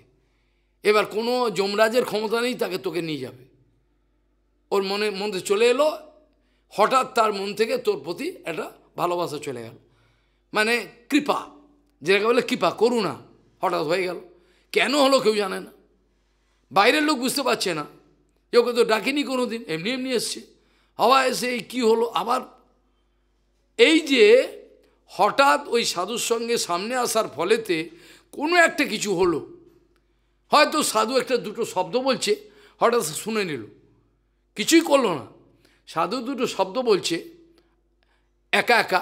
এবার কোনো যমরাজের ক্ষমতা নেই তাকে তোকে নিয়ে যাবে ওর মনে মধ্যে চলে এলো হঠাৎ তার মন থেকে তোর প্রতি একটা ভালোবাসা চলে গেল মানে কৃপা যেটাকে বলে কৃপা করুণা হঠাৎ হয়ে গেল কেন হলো কেউ জানে না বাইরের লোক বুঝতে পারছে না কেউকে তো ডাকেনি কোনো দিন এমনি এমনি এসছে হওয়া এসে এই কী হলো আবার এই যে হঠাৎ ওই সাধুর সঙ্গে সামনে আসার ফলেতে কোনো একটা কিছু হলো হয়তো সাধু একটা দুটো শব্দ বলছে হঠাৎ শুনে নিল কিছুই করলো না সাধু দুটো শব্দ বলছে একা একা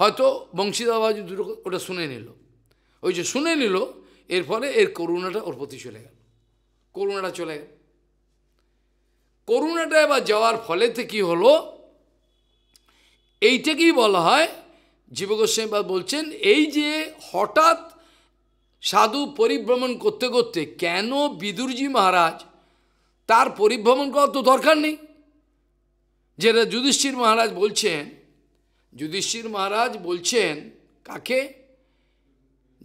হয়তো বংশীদাবাজ দুটো ওটা শুনে নিল ওই যে শুনে নিল এরপরে এর করুণাটা ওর প্রতি চলে গেল করুণাটা চলে গেল করুণাটা এবার যাওয়ার ফলেতে কি হলো এইটাকেই বলা হয় জীবগোস্বামী বলছেন এই যে হঠাৎ সাধু পরিভ্রমণ করতে করতে কেন বিদুরজি মহারাজ তার পরিভ্রমণ করার তো দরকার নেই যেটা যুধিষ্ঠির মহারাজ বলছেন যুধিষ্ঠির মহারাজ বলছেন কাকে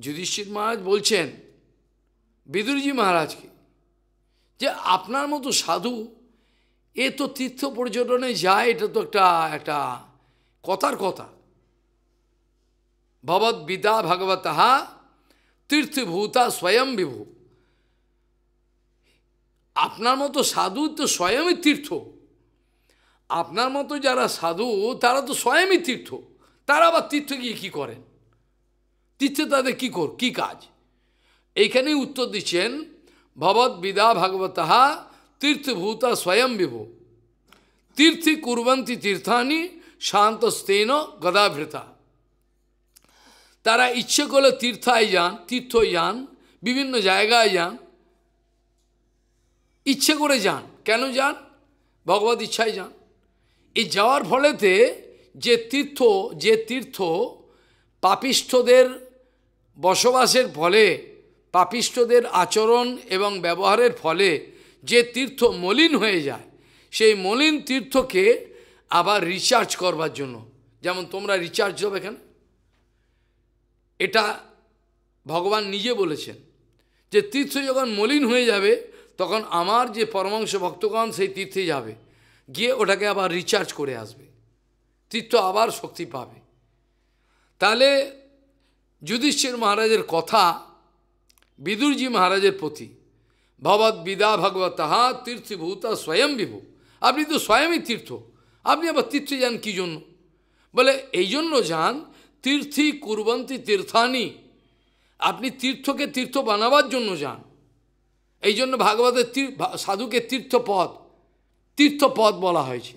যুধিষ্ঠির মহারাজ বলছেন বিদুরজি মহারাজকে যে আপনার মতো সাধু এ তো তীর্থ পর্যটনে যায় এটা তো একটা একটা কথার কথা ভগবৎ বিদা ভগবত তীর্থভূতা স্বয়ং বিভু আপনার মতো সাধু তো স্বয়ংই তীর্থ আপনার মতো যারা সাধু তারা তো স্বয়ংই তীর্থ তারা আবার তীর্থ গিয়ে কী করেন তীর্থে তাদের কী কর কী কাজ এইখানেই উত্তর দিচ্ছেন ভবৎ বিদা ভাগবতাহা তীর্থভূতা স্বয়ং বিভু তীর্থী কুরবন্তী তীর্থানি শান্তস্তেন গদাভৃতা তারা ইচ্ছে করলে তীর্থায় যান তীর্থ যান বিভিন্ন জায়গায় যান ইচ্ছে করে যান কেন যান ভগবত ইচ্ছায় যান এই যাওয়ার ফলেতে যে তীর্থ যে তীর্থ পাপিষ্ঠদের বসবাসের ফলে পাপিষ্ঠদের আচরণ এবং ব্যবহারের ফলে যে তীর্থ মলিন হয়ে যায় সেই মলিন তীর্থকে আবার রিচার্জ করবার জন্য যেমন তোমরা রিচার্জ হবে কেন এটা ভগবান নিজে বলেছেন যে তীর্থ যখন মলিন হয়ে যাবে তখন আমার যে পরমাংশ ভক্তগণ সেই তীর্থে যাবে গিয়ে ওটাকে আবার রিচার্জ করে আসবে তীর্থ আবার শক্তি পাবে তাহলে যুধিষ্ঠির মহারাজের কথা বিদুরজি মহারাজের প্রতি ভবৎ বিদা হা তীর্থভূতা স্বয়ং বিভু আপনি তো স্বয়ংই তীর্থ আপনি আবার তীর্থে যান কী জন্য বলে এই জন্য যান তীর্থী কুরবন্তি তীর্থানি আপনি তীর্থকে তীর্থ বানাবার জন্য যান এই জন্য ভাগবতের সাধুকে তীর্থপথ তীর্থপথ বলা হয়েছে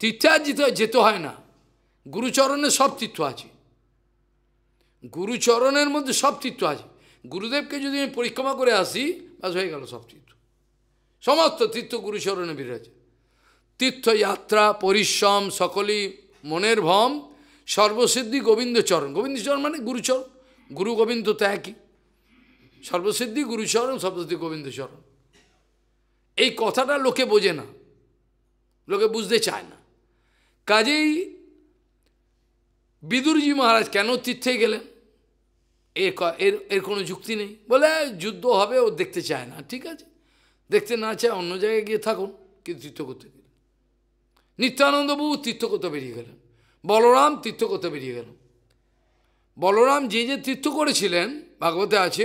তীর্থে আর যেতে যেতে হয় না গুরুচরণে সব তীর্থ আছে গুরুচরণের মধ্যে সব তীর্থ আছে গুরুদেবকে যদি আমি পরিক্রমা করে আসি বাস হয়ে গেল সব তীর্থ সমস্ত তীর্থ গুরুচরণে বিরাজে তীর্থযাত্রা পরিশ্রম সকলেই মনের ভ্রম সর্বসিদ্ধি গোবিন্দচরণ গোবিন্দচরণ মানে গুরুচরণ গুরু গোবিন্দ তো একই সর্বসিদ্ধি গুরুচরণ সর্বসিদ্ধি গোবিন্দচরণ এই কথাটা লোকে বোঝে না লোকে বুঝতে চায় না কাজেই বিদুরজি মহারাজ কেন তীর্থে গেলেন এর এর এর কোনো যুক্তি নেই বলে যুদ্ধ হবে ও দেখতে চায় না ঠিক আছে দেখতে না চায় অন্য জায়গায় গিয়ে থাকুন কিন্তু তীর্থ করতে গেলেন নিত্যানন্দবাবু তীর্থ করতে বেরিয়ে গেলেন বলরাম তীর্থ করতে বেরিয়ে গেল বলরাম যে যে তীর্থ করেছিলেন ভাগবতে আছে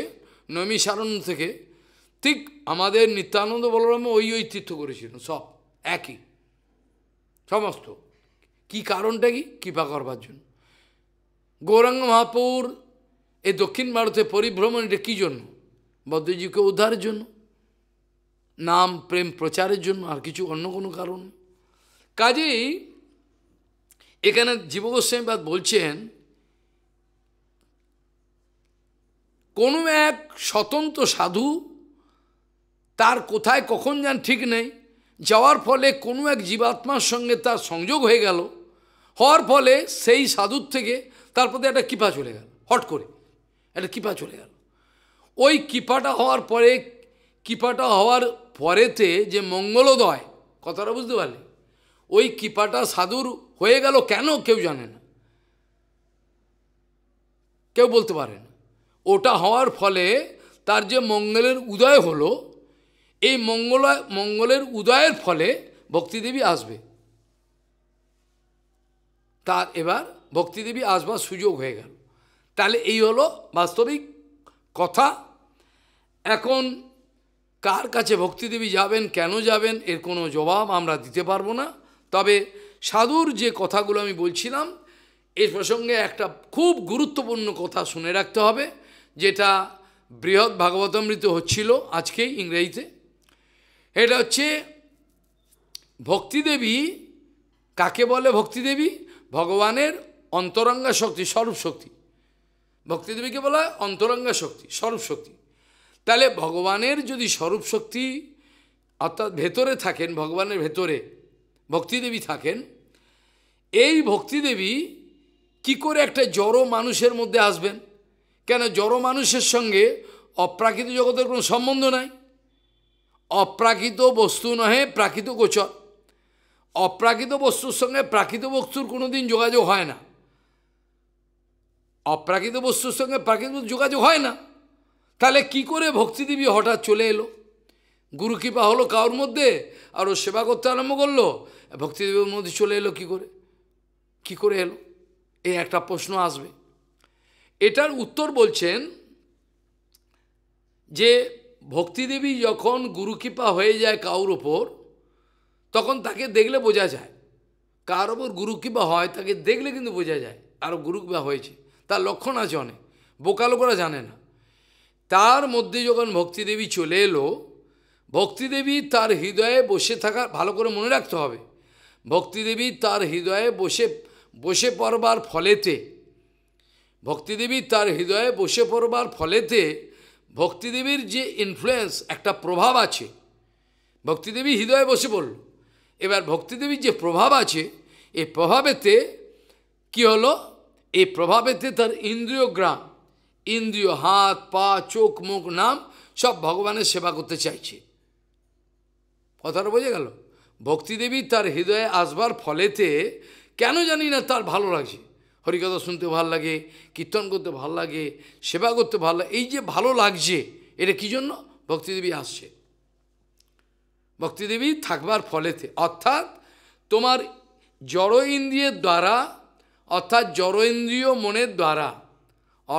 নমী সারণ্য থেকে ঠিক আমাদের নিত্যানন্দ বলরাম ওই ওই তীর্থ করেছিলেন সব একই সমস্ত কি কারণটা কি কৃপা করবার জন্য গৌরাঙ্গ মহাপুর এই দক্ষিণ ভারতে পরিভ্রমণ এটা কী জন্য বদ্ধজীকে উদ্ধারের জন্য নাম প্রেম প্রচারের জন্য আর কিছু অন্য কোনো কারণ কাজেই এখানে জীবগোস্বামীবাদ বলছেন কোনো এক স্বতন্ত্র সাধু তার কোথায় কখন যান ঠিক নেই যাওয়ার ফলে কোনো এক জীবাত্মার সঙ্গে তার সংযোগ হয়ে গেল হওয়ার ফলে সেই সাধুর থেকে তার প্রতি একটা কৃপা চলে গেল হট করে একটা কৃপা চলে গেল ওই কৃপাটা হওয়ার পরে কৃপাটা হওয়ার পরেতে যে মঙ্গলোদয় কথাটা বুঝতে পারলে ওই কৃপাটা সাধুর হয়ে গেল কেন কেউ জানে না কেউ বলতে পারে না ওটা হওয়ার ফলে তার যে মঙ্গলের উদয় হলো এই মঙ্গল মঙ্গলের উদয়ের ফলে ভক্তিদেবী আসবে তার এবার ভক্তিদেবী আসবার সুযোগ হয়ে গেল তাহলে এই হলো বাস্তবিক কথা এখন কার কাছে ভক্তিদেবী যাবেন কেন যাবেন এর কোনো জবাব আমরা দিতে পারবো না তবে সাধুর যে কথাগুলো আমি বলছিলাম এ প্রসঙ্গে একটা খুব গুরুত্বপূর্ণ কথা শুনে রাখতে হবে যেটা বৃহৎ ভাগবতামৃত হচ্ছিল আজকে ইংরেজিতে এটা হচ্ছে ভক্তিদেবী কাকে বলে ভক্তিদেবী ভগবানের অন্তরঙ্গা শক্তি স্বরূপ শক্তি ভক্তিদেবীকে বলা হয় অন্তরঙ্গা শক্তি স্বরূপ শক্তি তাহলে ভগবানের যদি স্বরূপ শক্তি অর্থাৎ ভেতরে থাকেন ভগবানের ভেতরে ভক্তিদেবী থাকেন এই ভক্তিদেবী কি করে একটা জড়ো মানুষের মধ্যে আসবেন কেন জড়ো মানুষের সঙ্গে অপ্রাকৃত জগতের কোনো সম্বন্ধ নাই অপ্রাকৃত বস্তু নহে প্রাকৃত গোচর অপ্রাকৃত বস্তুর সঙ্গে প্রাকৃত বস্তুর কোনো দিন যোগাযোগ হয় না অপ্রাকৃত বস্তুর সঙ্গে প্রাকৃত যোগাযোগ হয় না তাহলে কি করে ভক্তিদেবী হঠাৎ চলে এলো গুরু কৃপা হলো কাউর মধ্যে আর ও সেবা করতে আরম্ভ করলো ভক্তিদেবের মধ্যে চলে এলো কি করে কি করে এলো এই একটা প্রশ্ন আসবে এটার উত্তর বলছেন যে ভক্তিদেবী যখন গুরুকৃপা হয়ে যায় কাউর ওপর তখন তাকে দেখলে বোঝা যায় কার ওপর গুরুকৃপা হয় তাকে দেখলে কিন্তু বোঝা যায় আরও গুরুকৃপা হয়েছে তার লক্ষণ আছে অনেক বোকা লোকরা জানে না তার মধ্যে যখন ভক্তিদেবী চলে এলো ভক্তিদেবী তার হৃদয়ে বসে থাকা ভালো করে মনে রাখতে হবে ভক্তিদেবী তার হৃদয়ে বসে বসে পড়বার ফলেতে ভক্তিদেবী তার হৃদয়ে বসে পড়বার ফলেতে ভক্তিদেবীর যে ইনফ্লুয়েন্স একটা প্রভাব আছে ভক্তিদেবী হৃদয়ে বসে পড়ল এবার ভক্তিদেবীর যে প্রভাব আছে এই প্রভাবেতে কি হলো এই প্রভাবেতে তার ইন্দ্রিয় গ্রাম ইন্দ্রিয় হাত পা চোখ মুখ নাম সব ভগবানের সেবা করতে চাইছে কথাটা বোঝা গেল ভক্তিদেবী তার হৃদয়ে আসবার ফলেতে কেন জানি না তার ভালো লাগছে হরিকথা শুনতে ভাল লাগে কীর্তন করতে ভাল লাগে সেবা করতে ভাল লাগে এই যে ভালো লাগছে এটা কি জন্য ভক্তিদেবী আসছে ভক্তিদেবী থাকবার ফলেতে অর্থাৎ তোমার জড় ইন্দ্রিয়ের দ্বারা অর্থাৎ জড় ইন্দ্রিয় মনের দ্বারা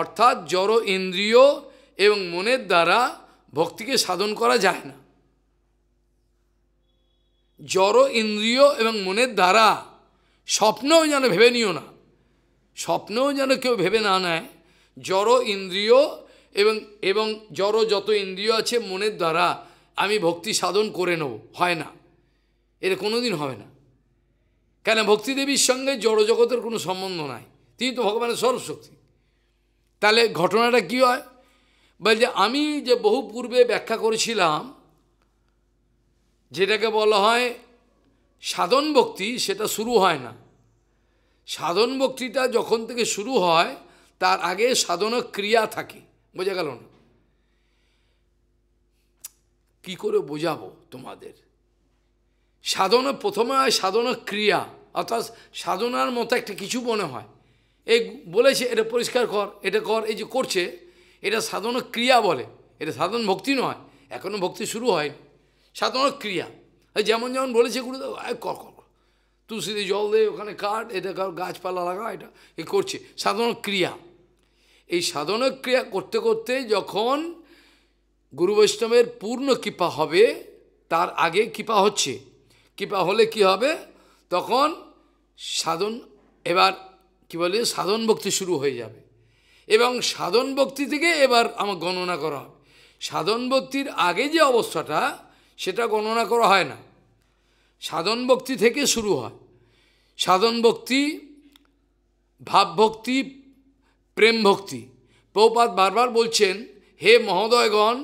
অর্থাৎ জড় ইন্দ্রিয় এবং মনের দ্বারা ভক্তিকে সাধন করা যায় না জড় ইন্দ্রিয় এবং মনের দ্বারা স্বপ্নও যেন ভেবে নিও না স্বপ্নও যেন কেউ ভেবে না নেয় জড় ইন্দ্রিয় এবং এবং জড় যত ইন্দ্রিয় আছে মনের দ্বারা আমি ভক্তি সাধন করে নেব হয় না এটা দিন হবে না কেন ভক্তিদেবীর সঙ্গে জড় জগতের কোনো সম্বন্ধ নাই তিনি তো ভগবানের সর্বশক্তি তাহলে ঘটনাটা কি হয় বল যে আমি যে বহু পূর্বে ব্যাখ্যা করেছিলাম যেটাকে বলা হয় সাধন ভক্তি সেটা শুরু হয় না সাধন ভক্তিটা যখন থেকে শুরু হয় তার আগে সাধন ক্রিয়া থাকে বোঝা গেল না কী করে বোঝাবো তোমাদের সাধন প্রথমে হয় সাধন ক্রিয়া অর্থাৎ সাধনার মতো একটা কিছু মনে হয় এই বলেছে এটা পরিষ্কার কর এটা কর এই যে করছে এটা সাধন ক্রিয়া বলে এটা সাধন ভক্তি নয় এখনও ভক্তি শুরু হয় সাধারণ ক্রিয়া যেমন যেমন বলেছে গুরুদেব কর কর তুলসীতে জল দেয় ওখানে কাট এটা গাছপালা লাগা এটা এ করছে সাধারণ ক্রিয়া এই সাধন ক্রিয়া করতে করতে যখন গুরু বৈষ্ণবের পূর্ণ কৃপা হবে তার আগে কৃপা হচ্ছে কৃপা হলে কি হবে তখন সাধন এবার কি বলে সাধন ভক্তি শুরু হয়ে যাবে এবং সাধন ভক্তি থেকে এবার আমার গণনা করা হবে সাধন ভক্তির আগে যে অবস্থাটা সেটা গণনা করা হয় না সাধন ভক্তি থেকে শুরু হয় সাধন ভক্তি ভাবভক্তি প্রেম ভক্তি প্রপাত বারবার বলছেন হে মহোদয়গণ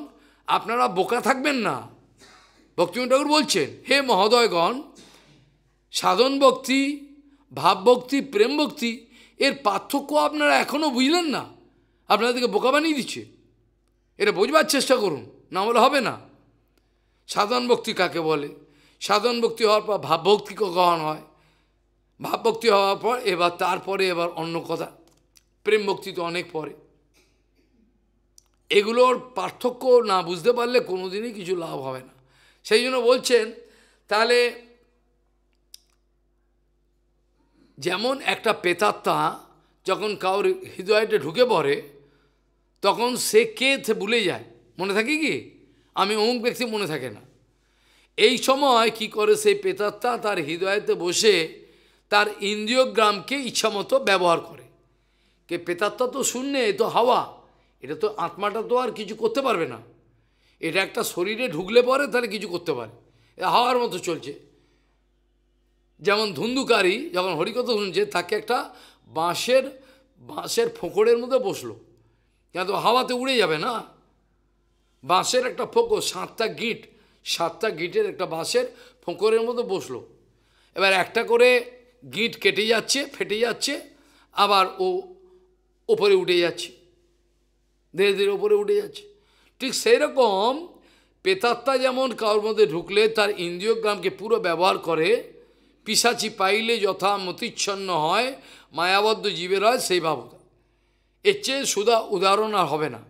আপনারা বোকা থাকবেন না ভক্তিম ঠাকুর বলছেন হে মহোদয়গণ সাধন ভক্তি ভাবভক্তি প্রেম ভক্তি এর পার্থক্য আপনারা এখনও বুঝলেন না আপনাদেরকে বোকা বানিয়ে দিচ্ছে এটা বোঝবার চেষ্টা করুন না হলে হবে না সাধন ভক্তি কাকে বলে সাধন ভক্তি হওয়ার পর ভাবভক্তি গ্রহণ হয় ভাবভক্তি হওয়ার পর এবার তারপরে এবার অন্য কথা প্রেম ভক্তি তো অনেক পরে এগুলোর পার্থক্য না বুঝতে পারলে কোনোদিনই কিছু লাভ হবে না সেই জন্য বলছেন তাহলে যেমন একটা পেতাত্মা যখন কাউর হৃদয়টা ঢুকে পড়ে তখন সে কে ভুলে যায় মনে থাকে কি আমি অমুক ব্যক্তি মনে থাকে না এই সময় কি করে সেই পেতাত্মা তার হৃদয়তে বসে তার ইন্দ্রিয়গ্রামকে ইচ্ছামতো ব্যবহার করে কে পেতাত্মা তো শূন্যে এ তো হাওয়া এটা তো আত্মাটা তো আর কিছু করতে পারবে না এটা একটা শরীরে ঢুকলে পরে তাহলে কিছু করতে পারে হাওয়ার মতো চলছে যেমন ধুন্দুকারী যখন হরিকথা শুনছে তাকে একটা বাঁশের বাঁশের ফোঁকড়ের মধ্যে বসলো কেন তো হাওয়াতে উড়ে যাবে না বাঁশের একটা ফোকর সাতটা গিট সাতটা গিটের একটা বাঁশের ফোঁকরের মতো বসলো এবার একটা করে গিট কেটে যাচ্ছে ফেটে যাচ্ছে আবার ও ওপরে উঠে যাচ্ছে ধীরে ধীরে ওপরে উঠে যাচ্ছে ঠিক সেই রকম পেতাত্মা যেমন কারোর মধ্যে ঢুকলে তার ইন্দ্রিয়গ্রামকে পুরো ব্যবহার করে পিসাচি পাইলে যথা মতিচ্ছন্ন হয় মায়াবদ্ধ জীবের হয় সেই ভাবতা এর চেয়ে সুদা উদাহরণ আর হবে না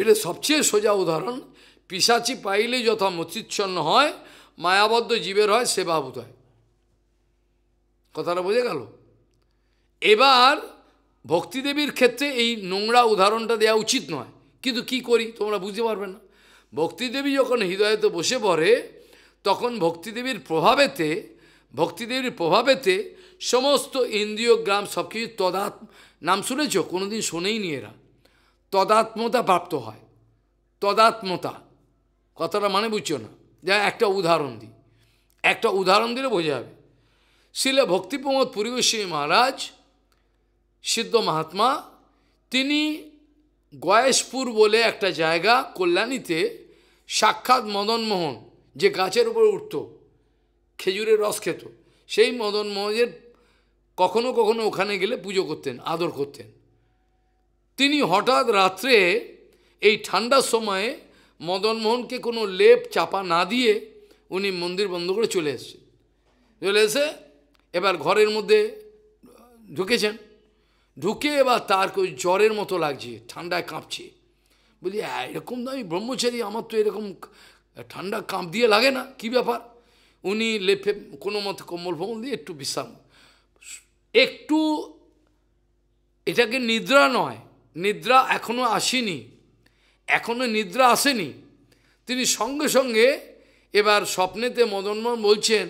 এটা সবচেয়ে সোজা উদাহরণ পিসাচি পাইলে যথা মতিচ্ছন্ন হয় মায়াবদ্ধ জীবের হয় সেবাভূত হয় কথাটা বোঝা গেল এবার ভক্তিদেবীর ক্ষেত্রে এই নোংরা উদাহরণটা দেওয়া উচিত নয় কিন্তু কি করি তোমরা বুঝতে পারবে না ভক্তিদেবী যখন হৃদয়তে বসে পড়ে তখন ভক্তিদেবীর প্রভাবেতে ভক্তিদেবীর প্রভাবেতে সমস্ত ইন্দ্রিয় গ্রাম সব কিছু তদাত নাম শুনেছ কোনোদিন শোনেই নি এরা তদাত্মতা প্রাপ্ত হয় তদাত্মতা কথাটা মানে বুঝছো না যা একটা উদাহরণ দিই একটা উদাহরণ দিলে বোঝা যাবে শিলে ভক্তিপ্রমোদ পরিবেশী মহারাজ সিদ্ধ মহাত্মা তিনি গয়েশপুর বলে একটা জায়গা কল্যাণীতে সাক্ষাৎ মদনমোহন যে গাছের উপর উঠত খেজুরের রস খেত সেই মদনমোহনের কখনো কখনো ওখানে গেলে পুজো করতেন আদর করতেন তিনি হঠাৎ রাত্রে এই ঠান্ডার সময়ে মদনমোহনকে কোনো লেপ চাপা না দিয়ে উনি মন্দির বন্ধ করে চলে এসছে চলে এসে এবার ঘরের মধ্যে ঢুকেছেন ঢুকে এবার তার জ্বরের মতো লাগছে ঠান্ডায় কাঁপছে বলি হ্যাঁ, এরকম তো আমি ব্রহ্মচারী আমার তো এরকম ঠান্ডা কাঁপ দিয়ে লাগে না কি ব্যাপার উনি লেপে কোনো মতো কম্বল ফম্বল দিয়ে একটু বিশ্রাম একটু এটাকে নিদ্রা নয় নিদ্রা এখনও আসেনি এখনও নিদ্রা আসেনি তিনি সঙ্গে সঙ্গে এবার স্বপ্নেতে মদনমোহন বলছেন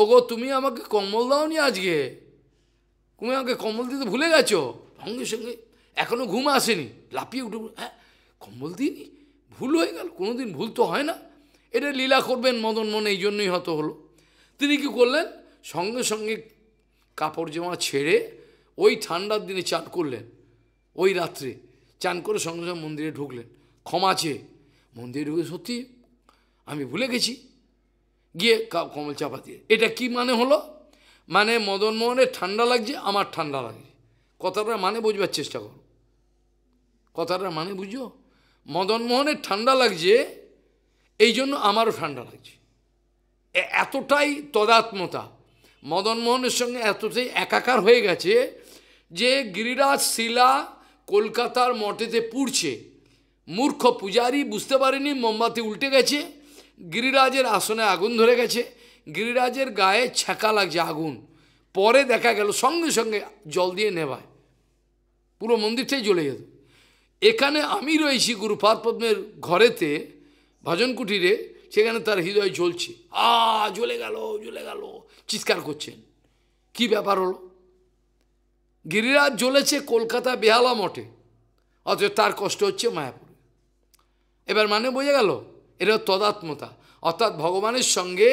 ওগো তুমি আমাকে কম্বল দাওনি আজকে তুমি আমাকে কম্বল দিতে ভুলে গেছো সঙ্গে সঙ্গে এখনও ঘুম আসেনি লাপিয়ে উঠে হ্যাঁ কম্বল দিইনি ভুল হয়ে গেল কোনোদিন ভুল তো হয় না এটা লীলা করবেন মদন মন এই জন্যই হত হলো তিনি কি করলেন সঙ্গে সঙ্গে কাপড় জামা ছেড়ে ওই ঠান্ডার দিনে চান করলেন ওই রাত্রে চান করে সঙ্গে সঙ্গে মন্দিরে ঢুকলেন ক্ষমা চেয়ে মন্দিরে ঢুকে সত্যি আমি ভুলে গেছি গিয়ে কমল চাপা দিয়ে এটা কি মানে হলো মানে মদন মোহনের ঠান্ডা লাগছে আমার ঠান্ডা লাগছে কথাটা মানে বুঝবার চেষ্টা করো কথাটা মানে বুঝো মদন মোহনের ঠান্ডা লাগছে এই জন্য আমারও ঠান্ডা লাগছে এতটাই তদাত্মতা মদন মোহনের সঙ্গে এতটাই একাকার হয়ে গেছে যে গিরিরাজ শিলা কলকাতার মঠেতে পুড়ছে মূর্খ পূজারী বুঝতে পারেনি মোমবাতি উল্টে গেছে গিরিরাজের আসনে আগুন ধরে গেছে গিরিরাজের গায়ে ছ্যাঁকা লাগছে আগুন পরে দেখা গেল সঙ্গে সঙ্গে জল দিয়ে নেভায় পুরো মন্দিরটাই জ্বলে যেত এখানে আমি রয়েছি গুরুপাদ পদ্মের ঘরেতে ভজন কুটিরে সেখানে তার হৃদয় জ্বলছে আ জ্বলে গেল জ্বলে গেল চিৎকার করছেন কি ব্যাপার হলো গিরিরাজ জ্বলেছে কলকাতা বেহালা মঠে অথচ তার কষ্ট হচ্ছে মায়াপুরে এবার মানে বোঝা গেল এটা তদাত্মতা অর্থাৎ ভগবানের সঙ্গে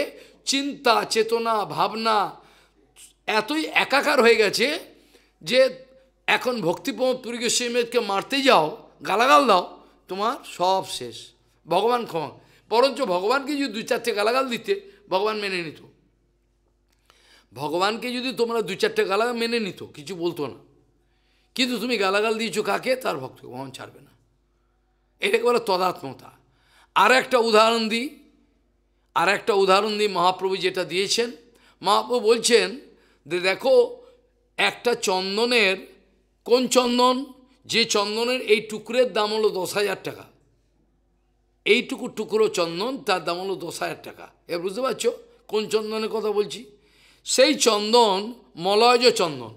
চিন্তা চেতনা ভাবনা এতই একাকার হয়ে গেছে যে এখন ভক্তিপ্রমোদপুরী গোস্বামীকে মারতে যাও গালাগাল দাও তোমার সব শেষ ভগবান ক্ষমা বরঞ্চ ভগবানকে যদি দুই চারটে গালাগাল দিতে ভগবান মেনে নিত ভগবানকে যদি তোমরা দু চারটে গালাগাল মেনে নিত কিছু বলতো না কিন্তু তুমি গালাগাল দিয়েছো কাকে তার ভক্ত ভগবান ছাড়বে না এটাকে বলে তদাত্মতা আর একটা উদাহরণ দিই আর একটা উদাহরণ দিই মহাপ্রভু যেটা দিয়েছেন মহাপ্রভু বলছেন যে দেখো একটা চন্দনের কোন চন্দন যে চন্দনের এই টুকরের দাম হলো দশ হাজার টাকা এইটুকু টুকরো চন্দন তার দাম হলো দশ হাজার টাকা এবার বুঝতে পারছো কোন চন্দনের কথা বলছি সেই চন্দন মলয়জ চন্দন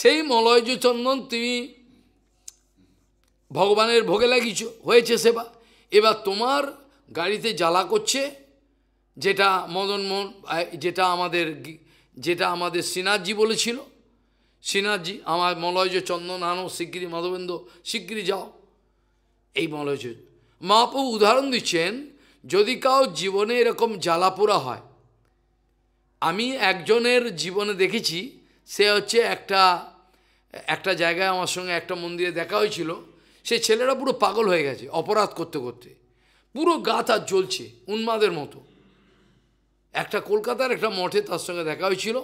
সেই মলয়জ চন্দন তুমি ভগবানের ভোগে লাগিয়েছ হয়েছে সেবা এবার তোমার গাড়িতে জ্বালা করছে যেটা মদন মোহন যেটা আমাদের যেটা আমাদের সিনাজি বলেছিল সিনাজি আমার মলয়জ চন্দন আনো শিগগিরি মাধবেন্দ্র শিগগিরি যাও এই মলয়জ মহাপ্রভু উদাহরণ দিচ্ছেন যদি কাউ জীবনে এরকম জ্বালাপোড়া হয় আমি একজনের জীবনে দেখেছি সে হচ্ছে একটা একটা জায়গায় আমার সঙ্গে একটা মন্দিরে দেখা হয়েছিল সে ছেলেরা পুরো পাগল হয়ে গেছে অপরাধ করতে করতে পুরো গা তার জ্বলছে উন্মাদের মতো একটা কলকাতার একটা মঠে তার সঙ্গে দেখা হয়েছিল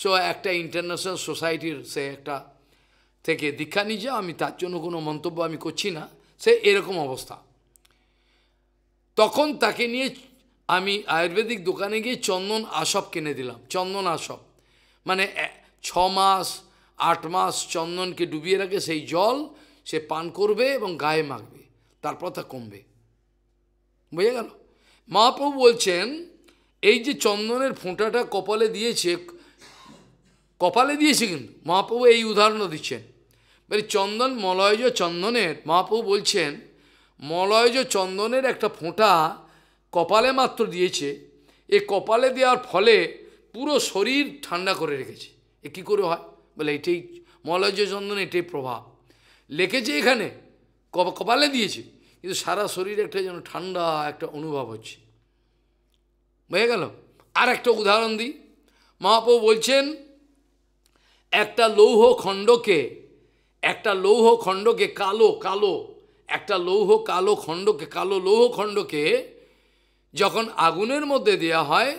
সো একটা ইন্টারন্যাশনাল সোসাইটির সে একটা থেকে দীক্ষা নিয়ে আমি তার জন্য কোনো মন্তব্য আমি করছি না সে এরকম অবস্থা তখন তাকে নিয়ে আমি আয়ুর্বেদিক দোকানে গিয়ে চন্দন আসব কিনে দিলাম চন্দন আসব মানে ছ মাস আট মাস চন্দনকে ডুবিয়ে রাখে সেই জল সে পান করবে এবং গায়ে মাখবে তারপর তা কমবে বুঝে গেল মহাপ্রভু বলছেন এই যে চন্দনের ফোঁটাটা কপালে দিয়েছে কপালে দিয়েছে কিন্তু মহাপ্রভু এই উদাহরণ দিচ্ছেন মানে চন্দন মলয়জ চন্দনের মহাপ্রভু বলছেন মলয়জ চন্দনের একটা ফোঁটা কপালে মাত্র দিয়েছে এ কপালে দেওয়ার ফলে পুরো শরীর ঠান্ডা করে রেখেছে এ কী করে হয় বলে এটাই মলজ চন্দন এটাই প্রভাব লেখেছে এখানে কপালে দিয়েছে কিন্তু সারা শরীর একটা যেন ঠান্ডা একটা অনুভব হচ্ছে বুঝে গেল আর একটা উদাহরণ দিই মহাপ্রভু বলছেন একটা লৌহ খণ্ডকে একটা লৌহ খণ্ডকে কালো কালো একটা লৌহ কালো খণ্ডকে কালো লৌহ খণ্ডকে যখন আগুনের মধ্যে দেয়া হয়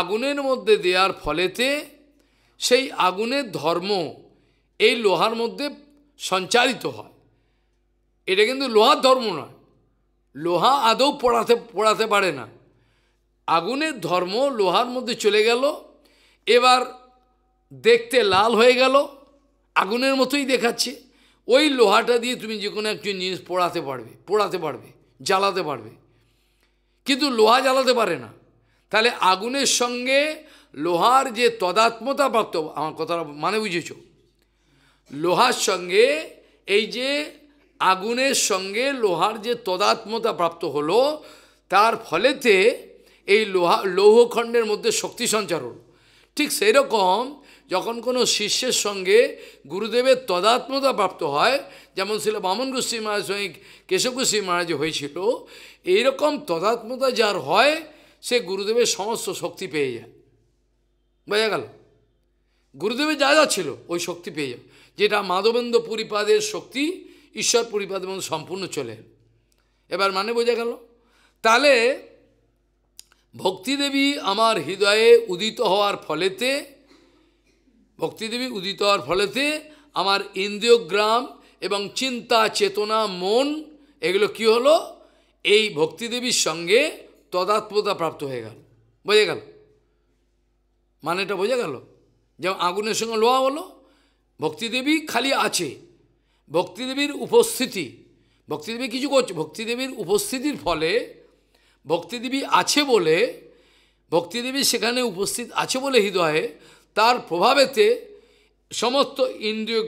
আগুনের মধ্যে দেওয়ার ফলেতে সেই আগুনের ধর্ম এই লোহার মধ্যে সঞ্চারিত হয় এটা কিন্তু লোহার ধর্ম নয় লোহা আদৌ পড়াতে পড়াতে পারে না আগুনের ধর্ম লোহার মধ্যে চলে গেল এবার দেখতে লাল হয়ে গেল আগুনের মতোই দেখাচ্ছে ওই লোহাটা দিয়ে তুমি যে কোনো একজন জিনিস পোড়াতে পারবে পোড়াতে পারবে জ্বালাতে পারবে কিন্তু লোহা জ্বালাতে পারে না তাহলে আগুনের সঙ্গে লোহার যে তদাত্মতা প্রাপ্ত আমার কথাটা মানে বুঝেছ লোহার সঙ্গে এই যে আগুনের সঙ্গে লোহার যে তদাত্মতা প্রাপ্ত হলো তার ফলেতে এই লোহা লৌহখণ্ডের মধ্যে শক্তি সঞ্চারণ ঠিক সেই রকম যখন কোনো শিষ্যের সঙ্গে গুরুদেবের তদাত্মতা প্রাপ্ত হয় যেমন ছিল বামন গোস্বী মহারাজ সঙ্গে কেশব গোস্বী মহারাজ হয়েছিল এইরকম তদাত্মতা যার হয় সে গুরুদেবের সমস্ত শক্তি পেয়ে যায় বোঝা গেল গুরুদেবের যা যা ছিল ওই শক্তি পেয়ে যায় যেটা মাধবেন্দ্র পরিপাদের শক্তি ঈশ্বর পরিপাদের এবং সম্পূর্ণ চলে এবার মানে বোঝা গেল তাহলে ভক্তিদেবী আমার হৃদয়ে উদিত হওয়ার ফলেতে ভক্তিদেবী উদিত হওয়ার ফলেতে আমার ইন্দ্রিয়গ্রাম এবং চিন্তা চেতনা মন এগুলো কি হলো এই ভক্তিদেবীর সঙ্গে তদাত্মতা প্রাপ্ত হয়ে গেল বোঝা গেল মানেটা বোঝা গেল যেমন আগুনের সঙ্গে লোহা হলো ভক্তিদেবী খালি আছে ভক্তিদেবীর উপস্থিতি ভক্তিদেবী কিছু করছে ভক্তিদেবীর উপস্থিতির ফলে ভক্তিদেবী আছে বলে ভক্তিদেবী সেখানে উপস্থিত আছে বলে হৃদয়ে তার প্রভাবেতে সমস্ত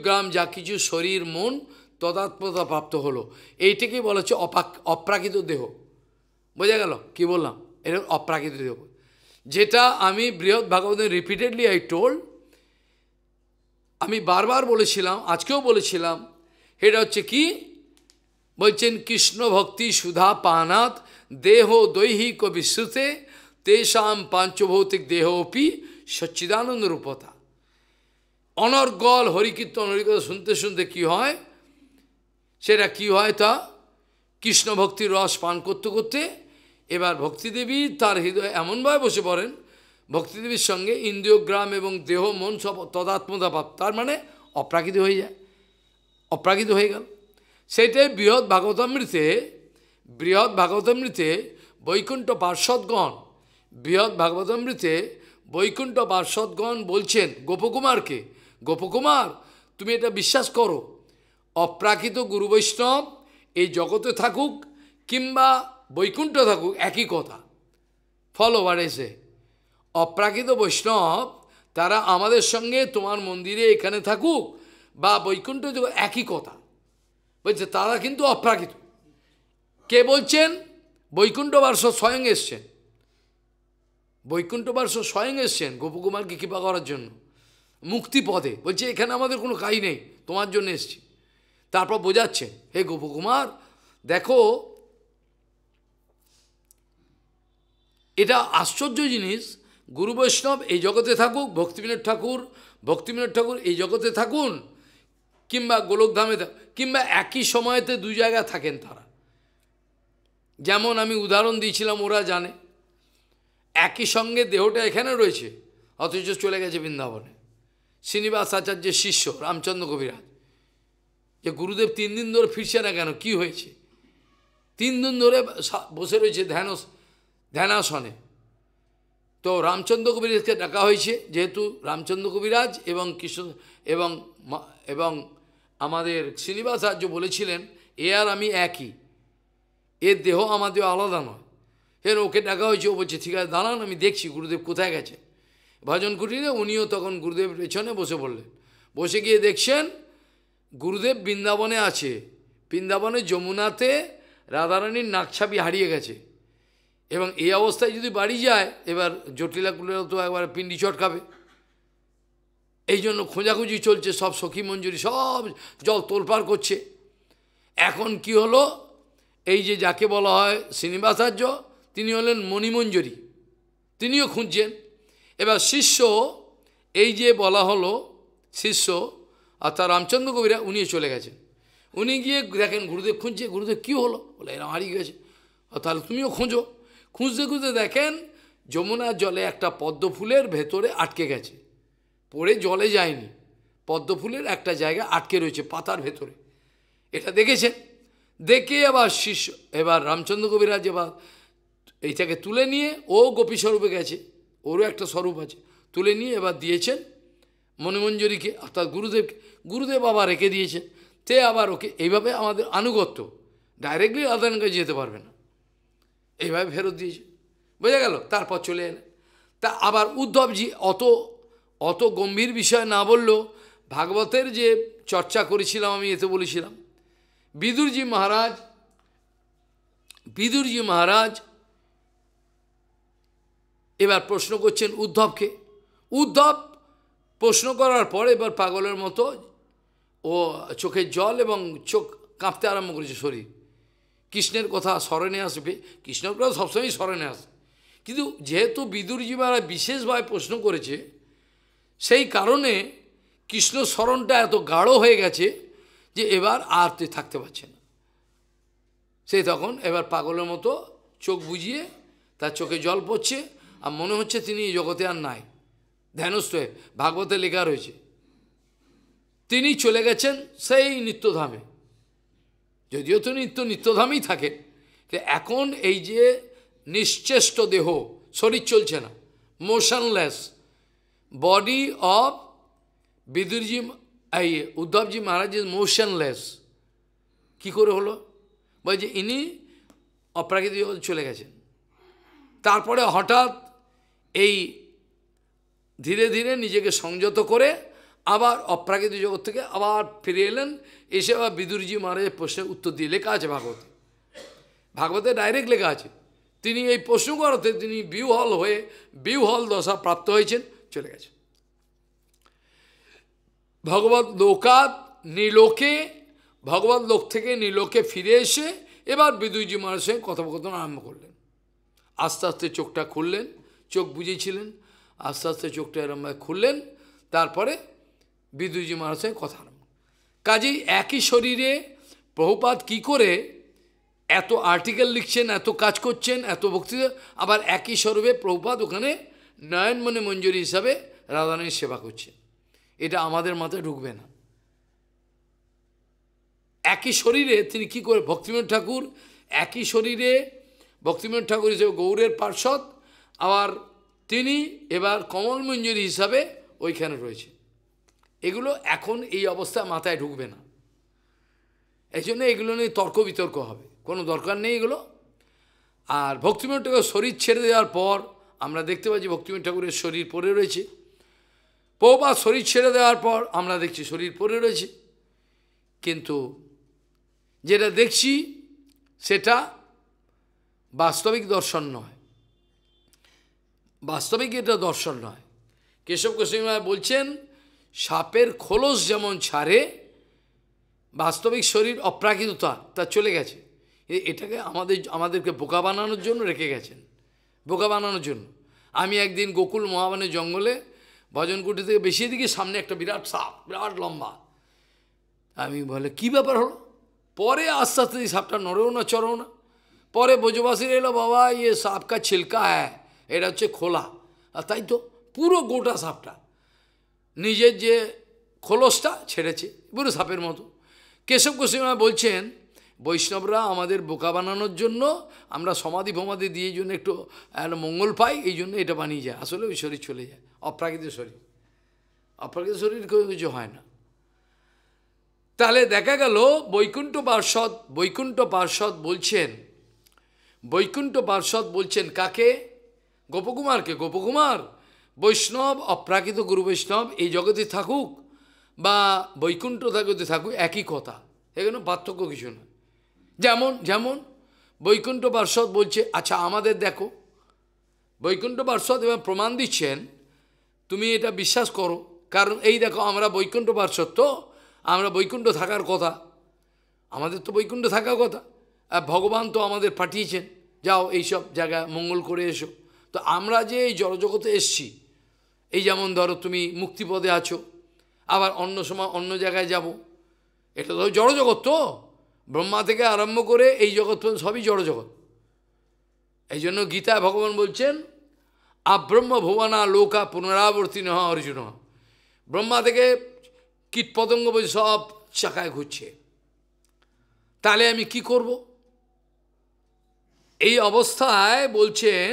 গ্রাম যা কিছু শরীর মন তদাত্মতা প্রাপ্ত হলো এইটাকেই বলা হচ্ছে অপ্রাকৃত দেহ বোঝা গেল কি বললাম এটা অপ্রাকৃত দেহ যেটা আমি বৃহৎ ভাগবত রিপিটেডলি আই টোল্ড আমি বারবার বলেছিলাম আজকেও বলেছিলাম এটা হচ্ছে কি বলছেন কৃষ্ণ ভক্তি সুধা পানাত দেহ দৈহিক বিশ্রুতে তেষাম পাঞ্চভৌতিক দেহ অপি সচ্চিদানন্দ রূপতা অনর্গল হরিকীর্তন হরিকথা শুনতে শুনতে কি হয় সেটা কি হয় তা কৃষ্ণ ভক্তির রস পান করতে করতে এবার ভক্তিদেবী তার হৃদয়ে এমনভাবে বসে পড়েন ভক্তিদেবীর সঙ্গে ইন্দ্রিয়গ্রাম এবং দেহ মন সব তদাত্মতা পাপ তার মানে অপ্রাকৃত হয়ে যায় অপ্রাকৃত হয়ে গেল সেইটাই বৃহৎ ভাগবতামৃতে বৃহৎ ভাগবতামৃতে বৈকুণ্ঠ পার্শ্বদগণ বৃহৎ ভাগবতামৃতে বৈকুণ্ঠ বার্ষদগণ বলছেন গোপকুমারকে গোপকুমার তুমি এটা বিশ্বাস করো অপ্রাকৃত গুরু বৈষ্ণব এই জগতে থাকুক কিংবা বৈকুণ্ঠ থাকুক একই কথা ফলোভার এসে অপ্রাকৃত বৈষ্ণব তারা আমাদের সঙ্গে তোমার মন্দিরে এখানে থাকুক বা বৈকুণ্ঠ একই কথা বলছে তারা কিন্তু অপ্রাকৃত কে বলছেন বৈকুণ্ঠ বার্ষ স্বয়ং এসছেন বাস স্বয়ং এসছেন গোপকুমারকে কৃপা করার জন্য মুক্তি পদে বলছে এখানে আমাদের কোনো কাজ নেই তোমার জন্য এসছি তারপর বোঝাচ্ছেন হে গোপকুমার দেখো এটা আশ্চর্য জিনিস গুরু বৈষ্ণব এই জগতে থাকুক ভক্তিবিনোদ ঠাকুর ভক্তিবিনোদ ঠাকুর এই জগতে থাকুন কিংবা গোলকধামে কিংবা একই সময়তে দু জায়গায় থাকেন তারা যেমন আমি উদাহরণ দিয়েছিলাম ওরা জানে একই সঙ্গে দেহটা এখানে রয়েছে অথচ চলে গেছে বৃন্দাবনে শ্রীনিবাস আচার্যের শিষ্য রামচন্দ্র কবিরাজ যে গুরুদেব তিন দিন ধরে ফিরছে না কেন কি হয়েছে তিন দিন ধরে বসে রয়েছে ধ্যান ধ্যানাসনে তো রামচন্দ্র কবিরাজকে ডাকা হয়েছে যেহেতু রামচন্দ্র কবিরাজ এবং কৃষ্ণ এবং এবং আমাদের শ্রীনিবাস আচার্য বলেছিলেন এ আর আমি একই এর দেহ আমাদের আলাদা নয় ফের ওকে ডাকা হয়েছে ও বলছে ঠিক আছে দাঁড়ান আমি দেখছি গুরুদেব কোথায় গেছে ভজন কুটিরে উনিও তখন গুরুদেব পেছনে বসে পড়লেন বসে গিয়ে দেখছেন গুরুদেব বৃন্দাবনে আছে বৃন্দাবনে যমুনাতে রাধারানীর নাকছাবি হারিয়ে গেছে এবং এই অবস্থায় যদি বাড়ি যায় এবার জটিলা জটিলাগুলো তো একবার পিন্ডি চটকাবে এই জন্য খোঁজাখুঁজি চলছে সব সখী মঞ্জুরি সব জল তোলপাড় করছে এখন কি হলো এই যে যাকে বলা হয় শ্রীনিবাসার্য তিনি হলেন মণিমঞ্জরি তিনিও খুঁজছেন এবার শিষ্য এই যে বলা হলো শিষ্য অর্থাৎ রামচন্দ্র কবিরা উনিও চলে গেছেন উনি গিয়ে দেখেন গুরুদেব খুঁজছে গুরুদেব কী হলো বলে এরা হারিয়ে গেছে তাহলে তুমিও খুঁজো খুঁজতে খুঁজতে দেখেন যমুনা জলে একটা পদ্ম ফুলের ভেতরে আটকে গেছে পড়ে জলে যায়নি পদ্ম ফুলের একটা জায়গা আটকে রয়েছে পাতার ভেতরে এটা দেখেছেন দেখে আবার শিষ্য এবার রামচন্দ্র কবিরাজ এবার এইটাকে তুলে নিয়ে ও গোপী স্বরূপে গেছে ওরও একটা স্বরূপ আছে তুলে নিয়ে এবার দিয়েছেন মনিমঞ্জুরিকে অর্থাৎ গুরুদেবকে গুরুদেব আবার রেখে দিয়েছেন তে আবার ওকে এইভাবে আমাদের আনুগত্য ডাইরেক্টলি আদানকে যেতে পারবে না এইভাবে ফেরত দিয়েছে বোঝা গেল তারপর চলে এলেন তা আবার উদ্ধবজি অত অত গম্ভীর বিষয় না বললেও ভাগবতের যে চর্চা করেছিলাম আমি এতে বলেছিলাম বিদুরজি মহারাজ বিদুরজি মহারাজ এবার প্রশ্ন করছেন উদ্ধবকে উদ্ধব প্রশ্ন করার পর এবার পাগলের মতো ও চোখের জল এবং চোখ কাঁপতে আরম্ভ করেছে শরীর কৃষ্ণের কথা স্মরণে আসবে কৃষ্ণের কথা সবসময় স্মরণে আসে কিন্তু যেহেতু বিদুরজি মহারাজ বিশেষভাবে প্রশ্ন করেছে সেই কারণে কৃষ্ণ স্মরণটা এত গাঢ় হয়ে গেছে যে এবার আর তুই থাকতে পারছে না সে তখন এবার পাগলের মতো চোখ বুঝিয়ে তার চোখে জল পড়ছে আর মনে হচ্ছে তিনি জগতে আর নাই ধ্যানস্থ ভাগবতে লেখা রয়েছে তিনি চলে গেছেন সেই নিত্যধামে যদিও তো নিত্য নিত্যধামেই থাকে এখন এই যে নিশ্চেষ্ট দেহ শরীর চলছে না মোশনলেস বডি অফ বিদুরজি এই উদ্ধবজি মহারাজ ইজ মোশনলেস কী করে হলো বলছে ইনি অপ্রাকৃতিক চলে গেছেন তারপরে হঠাৎ এই ধীরে ধীরে নিজেকে সংযত করে আবার অপ্রাকৃত জগৎ থেকে আবার ফিরে এলেন এসে আবার বিদুরজি মহারাজের প্রশ্নের উত্তর দিয়ে লেখা আছে ভাগবত ভাগবতে ডাইরেক্ট লেখা আছে তিনি এই পশুগরতে তিনি বিউহল হয়ে বিউহল দশা প্রাপ্ত হয়েছেন চলে গেছে ভগবত লোকাত নীলোকে ভগবত লোক থেকে নীলোকে ফিরে এসে এবার বিদুজি মহারাজের সঙ্গে কথোপকথন আরম্ভ করলেন আস্তে আস্তে চোখটা খুললেন চোখ বুঝেছিলেন আস্তে আস্তে চোখটা এরমভাবে খুললেন তারপরে বিদ্যুজি মহারাজের কথা আরম্ভ কাজেই একই শরীরে প্রভুপাত কি করে এত আর্টিকেল লিখছেন এত কাজ করছেন এত বক্তৃতা আবার একই স্বরূপে প্রভুপাত ওখানে মনে মঞ্জুরি হিসাবে রাধারানীর সেবা করছেন এটা আমাদের মাথায় ঢুকবে না একই শরীরে তিনি কি করে ভক্তিমোহন ঠাকুর একই শরীরে ভক্তিমোহন ঠাকুর হিসেবে গৌরের পার্শ্বদ আবার তিনি এবার কমল মঞ্জুরি হিসাবে ওইখানে রয়েছে এগুলো এখন এই অবস্থা মাথায় ঢুকবে না এই জন্য এগুলো নিয়ে তর্ক বিতর্ক হবে কোনো দরকার নেই এগুলো আর ভক্তিমোহন ঠাকুরের শরীর ছেড়ে দেওয়ার পর আমরা দেখতে পাচ্ছি ভক্তিমোহন ঠাকুরের শরীর পড়ে রয়েছে পৌবা শরীর ছেড়ে দেওয়ার পর আমরা দেখছি শরীর পড়ে রয়েছে কিন্তু যেটা দেখছি সেটা বাস্তবিক দর্শন নয় বাস্তবিক এটা দর্শন নয় কেশব গোস্বামী বলছেন সাপের খোলস যেমন ছাড়ে বাস্তবিক শরীর অপ্রাকৃততা তা চলে গেছে এটাকে আমাদের আমাদেরকে বোকা বানানোর জন্য রেখে গেছেন বোকা বানানোর জন্য আমি একদিন গোকুল মহাবানের জঙ্গলে ভজনকুটি থেকে বেশি দিকে সামনে একটা বিরাট সাপ বিরাট লম্বা আমি বলে কি ব্যাপার হলো পরে আস্তে আস্তে সাপটা নড়েও না চড়েও না পরে বোঝবাসীর এলো বাবা ইয়ে সাপকা ছিলকা হ্যাঁ এটা হচ্ছে খোলা আর তাই তো পুরো গোটা সাপটা নিজের যে খোলসটা ছেড়েছে বুড়ো সাপের মতো কেশব কোশিমা বলছেন বৈষ্ণবরা আমাদের বোকা বানানোর জন্য আমরা সমাধি ফমাধি দিয়ে জন্য একটু মঙ্গল পাই এই জন্য এটা বানিয়ে যায় আসলে ওই শরীর চলে যায় অপ্রাকৃত শরীর অপ্রাকৃত শরীর কিছু হয় না তাহলে দেখা গেল বৈকুণ্ঠ পার্ষদ বৈকুণ্ঠ পার্ষদ বলছেন বৈকুণ্ঠ পার্ষদ বলছেন কাকে গোপকুমারকে গোপকুমার বৈষ্ণব অপ্রাকৃত গুরু বৈষ্ণব এই জগতে থাকুক বা বৈকুণ্ঠ জগতে থাকুক একই কথা এখানে পার্থক্য কিছু না যেমন যেমন বৈকুণ্ঠ পার্ষদ বলছে আচ্ছা আমাদের দেখো বৈকুণ্ঠ পার্ষদ এবার প্রমাণ দিচ্ছেন তুমি এটা বিশ্বাস করো কারণ এই দেখো আমরা বৈকুণ্ঠ পার্ষদ তো আমরা বৈকুণ্ঠ থাকার কথা আমাদের তো বৈকুণ্ঠ থাকার কথা আর ভগবান তো আমাদের পাঠিয়েছেন যাও এইসব জায়গা মঙ্গল করে এসো তো আমরা যে এই জড়জগতে এসছি এই যেমন ধরো তুমি মুক্তিপদে আছো আবার অন্য সময় অন্য জায়গায় যাব। এটা তো জড়জগৎ তো ব্রহ্মা থেকে আরম্ভ করে এই জগৎ সবই জড়জগৎ এই জন্য গীতায় ভগবান বলছেন আব্রহ্ম ভুবনা লোকা পুনরাবর্তী নহ অর্জুন ব্রহ্মা থেকে কীটপতঙ্গ বই সব চাকায় ঘুরছে তাহলে আমি কি করব এই অবস্থায় বলছেন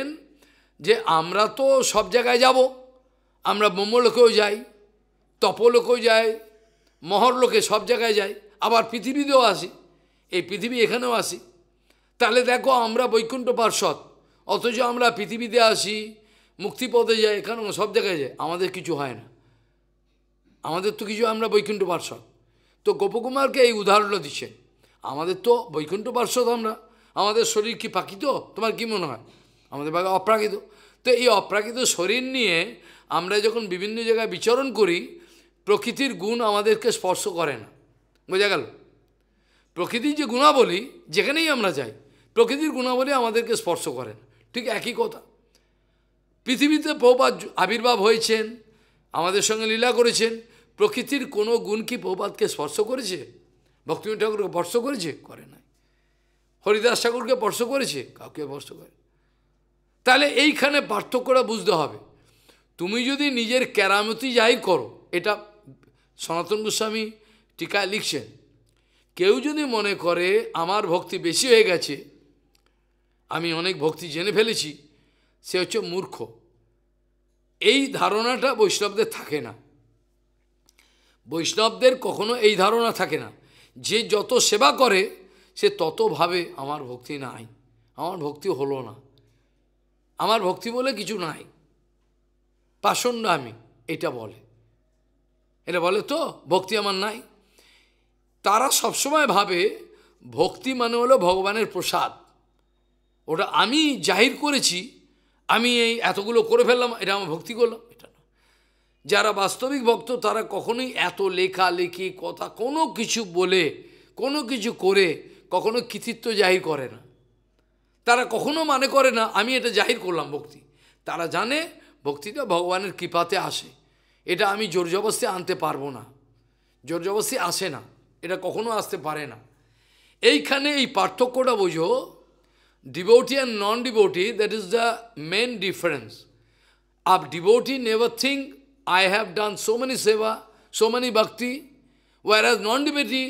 যে আমরা তো সব জায়গায় যাব আমরা ব্রহ্মলোকেও যাই তপলোকেও যাই মহরলোকে সব জায়গায় যাই আবার পৃথিবীতেও আসি এই পৃথিবী এখানেও আসি তাহলে দেখো আমরা বৈকুণ্ঠ পার্শ্বদ অথচ আমরা পৃথিবীতে আসি মুক্তিপদে যাই এখানেও সব জায়গায় যাই আমাদের কিছু হয় না আমাদের তো কিছু আমরা বৈকুণ্ঠ পার্শ্বদ তো গোপকুমারকে এই উদাহরণটা দিচ্ছে আমাদের তো বৈকুণ্ঠ পার্শ্বদ আমরা আমাদের শরীর কি পাকিত তোমার কি মনে হয় আমাদের ভাগে অপ্রাকৃত তো এই অপ্রাকৃত শরীর নিয়ে আমরা যখন বিভিন্ন জায়গায় বিচরণ করি প্রকৃতির গুণ আমাদেরকে স্পর্শ করে না বোঝা গেল প্রকৃতির যে গুণাবলী যেখানেই আমরা যাই প্রকৃতির গুণাবলী আমাদেরকে স্পর্শ করে না ঠিক একই কথা পৃথিবীতে প্রপাত আবির্ভাব হয়েছেন আমাদের সঙ্গে লীলা করেছেন প্রকৃতির কোনো গুণ কি প্রপাতকে স্পর্শ করেছে ভক্তিম ঠাকুরকে স্পর্শ করেছে করে নাই হরিদাস ঠাকুরকে স্পর্শ করেছে কাউকে স্পর্শ করে তাহলে এইখানে পার্থক্যটা বুঝতে হবে তুমি যদি নিজের কেরামতি যাই করো এটা সনাতন গোস্বামী টিকায় লিখছেন কেউ যদি মনে করে আমার ভক্তি বেশি হয়ে গেছে আমি অনেক ভক্তি জেনে ফেলেছি সে হচ্ছে মূর্খ এই ধারণাটা বৈষ্ণবদের থাকে না বৈষ্ণবদের কখনো এই ধারণা থাকে না যে যত সেবা করে সে ততভাবে আমার ভক্তি নাই আমার ভক্তি হলো না আমার ভক্তি বলে কিছু নাই পাশণ্ড আমি এটা বলে এটা বলে তো ভক্তি আমার নাই তারা সবসময় ভাবে ভক্তি মানে হলো ভগবানের প্রসাদ ওটা আমি জাহির করেছি আমি এই এতগুলো করে ফেললাম এটা আমার ভক্তি করলাম এটা না যারা বাস্তবিক ভক্ত তারা কখনোই এত লেখা লেখি কথা কোনো কিছু বলে কোনো কিছু করে কখনো কৃতিত্ব জাহির করে না তারা কখনো মানে করে না আমি এটা জাহির করলাম ভক্তি তারা জানে ভক্তিটা ভগবানের কৃপাতে আসে এটা আমি জোর জবস্তি আনতে পারবো না জোর জবস্তি আসে না এটা কখনো আসতে পারে না এইখানে এই পার্থক্যটা বোঝো devotee and non devotee that is the main difference up devotee never think I have done so many seva so many bhakti whereas non devotee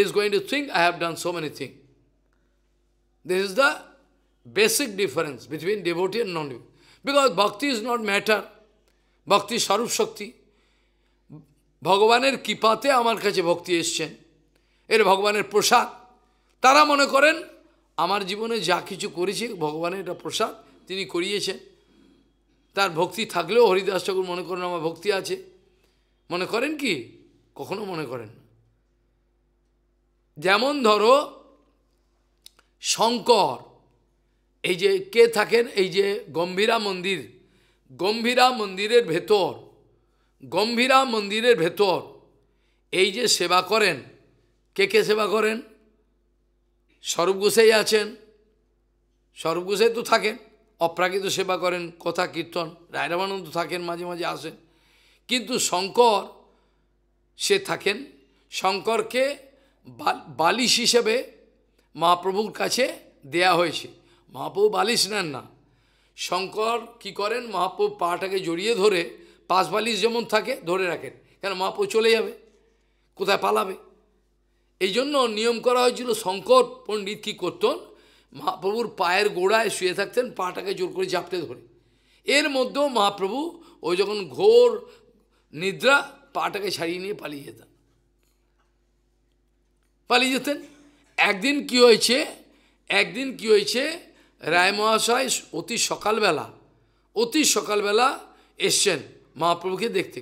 is going to think, I have done so many thing this is the basic difference between devotee and non-devotee. Because bhakti is not matter. Bhakti Sarup Shakti. ভগবানের কৃপাতে আমার কাছে ভক্তি এসছেন এর ভগবানের প্রসাদ তারা মনে করেন আমার জীবনে যা কিছু করেছি ভগবানের এটা প্রসাদ তিনি করিয়েছেন তার ভক্তি থাকলেও হরিদাস ঠাকুর মনে করেন আমার ভক্তি আছে মনে করেন কি কখনো মনে করেন যেমন ধরো শঙ্কর এই যে কে থাকেন এই যে গম্ভীরা মন্দির গম্ভীরা মন্দিরের ভেতর গম্ভীরা মন্দিরের ভেতর এই যে সেবা করেন কে কে সেবা করেন স্বরূপ গোসাই আছেন স্বরূপ গোসাই তো থাকেন অপ্রাকৃত সেবা করেন কথা কীর্তন রায়রামানন্দ থাকেন মাঝে মাঝে আসেন কিন্তু শঙ্কর সে থাকেন শঙ্করকে বালিশ হিসেবে মহাপ্রভুর কাছে দেয়া হয়েছে মহাপ্রভু বালিশ নেন না শঙ্কর কি করেন মহাপ্রভু পাটাকে জড়িয়ে ধরে পাশ বালিশ যেমন থাকে ধরে রাখেন কেন মহাপ্রভু চলে যাবে কোথায় পালাবে এই জন্য নিয়ম করা হয়েছিল শঙ্কর পণ্ডিত কী করতেন মহাপ্রভুর পায়ের গোড়ায় শুয়ে থাকতেন পাটাকে জোর করে জাপতে ধরে এর মধ্যেও মহাপ্রভু ওই যখন ঘোর নিদ্রা পাটাকে ছাড়িয়ে নিয়ে পালিয়ে যেতেন পালিয়ে যেতেন একদিন কি হয়েছে একদিন কি হয়েছে রায় মহাশয় অতি সকালবেলা অতি সকালবেলা এসছেন মহাপ্রভুকে দেখতে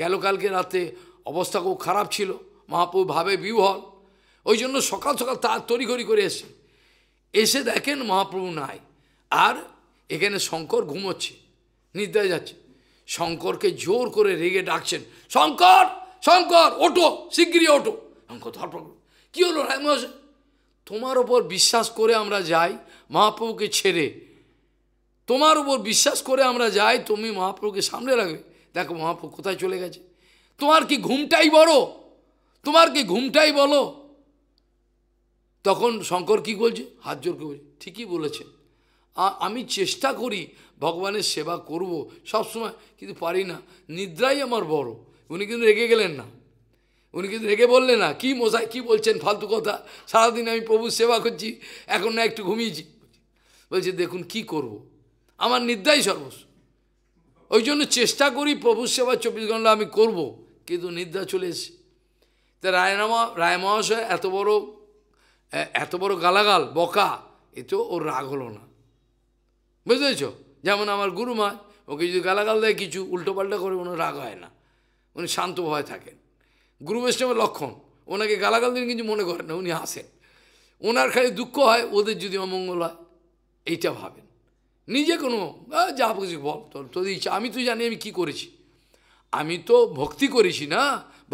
গেল কালকে রাতে অবস্থা খুব খারাপ ছিল মহাপ্রভু ভাবে বিহল ওই জন্য সকাল সকাল তার করি করে এসে এসে দেখেন মহাপ্রভু নাই আর এখানে শঙ্কর ঘুমোচ্ছে নির্দয় যাচ্ছে শঙ্করকে জোর করে রেগে ডাকছেন শঙ্কর শঙ্কর ওটো শিগগিরি ওটো শঙ্কর ধরপ কী হলো রায় মহাশয় তোমার ওপর বিশ্বাস করে আমরা যাই মহাপ্রভুকে ছেড়ে তোমার উপর বিশ্বাস করে আমরা যাই তুমি মহাপ্রভুকে সামনে রাখবে দেখো মহাপ্রভু কোথায় চলে গেছে তোমার কি ঘুমটাই বড় তোমার কি ঘুমটাই বলো তখন শঙ্কর কি বলছে হাত জোর করে বলছে ঠিকই বলেছে আমি চেষ্টা করি ভগবানের সেবা করব সব সময় কিন্তু পারি না নিদ্রাই আমার বড় উনি কিন্তু রেগে গেলেন না উনি কিন্তু রেগে বললেন না কি মশাই কি বলছেন ফালতু কথা সারাদিন আমি প্রভু সেবা করছি এখন না একটু ঘুমিয়েছি বলছে দেখুন কি করব। আমার নিদ্রাই সর্বস্ব ওই জন্য চেষ্টা করি প্রভু সেবা চব্বিশ ঘন্টা আমি করব। কিন্তু নিদ্রা চলে এসে তা রায়নামা রায় মহাশয় এত বড় এত বড় গালাগাল বকা এতে ওর রাগ হলো না বুঝতে পেরেছ যেমন আমার গুরুমা ওকে যদি গালাগাল দেয় কিছু উল্টোপাল্টা করে কোনো রাগ হয় না উনি শান্ত ভয় থাকেন গুরু বৈষ্ণবের লক্ষণ ওনাকে গালাগাল দিন কিন্তু মনে করেন না উনি হাসেন ওনার খালি দুঃখ হয় ওদের যদি অমঙ্গল হয় এইটা ভাবেন নিজে কোনো যা কিছু বল তোর তোর ইচ্ছা আমি তো জানি আমি কি করেছি আমি তো ভক্তি করেছি না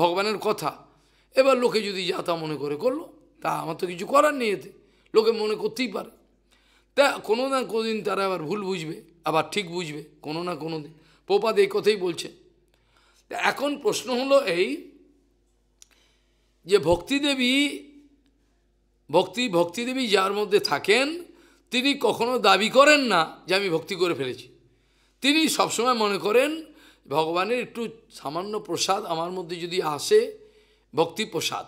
ভগবানের কথা এবার লোকে যদি যা তা মনে করে করলো তা আমার তো কিছু করার নেই এতে লোকে মনে করতেই পারে তা কোনো না কোনো দিন তারা আবার ভুল বুঝবে আবার ঠিক বুঝবে কোনো না কোনো দিন পোপাদ এই কথাই বলছে এখন প্রশ্ন হলো এই যে ভক্তিদেবী ভক্তি ভক্তিদেবী যার মধ্যে থাকেন তিনি কখনো দাবি করেন না যে আমি ভক্তি করে ফেলেছি তিনি সবসময় মনে করেন ভগবানের একটু সামান্য প্রসাদ আমার মধ্যে যদি আসে ভক্তি প্রসাদ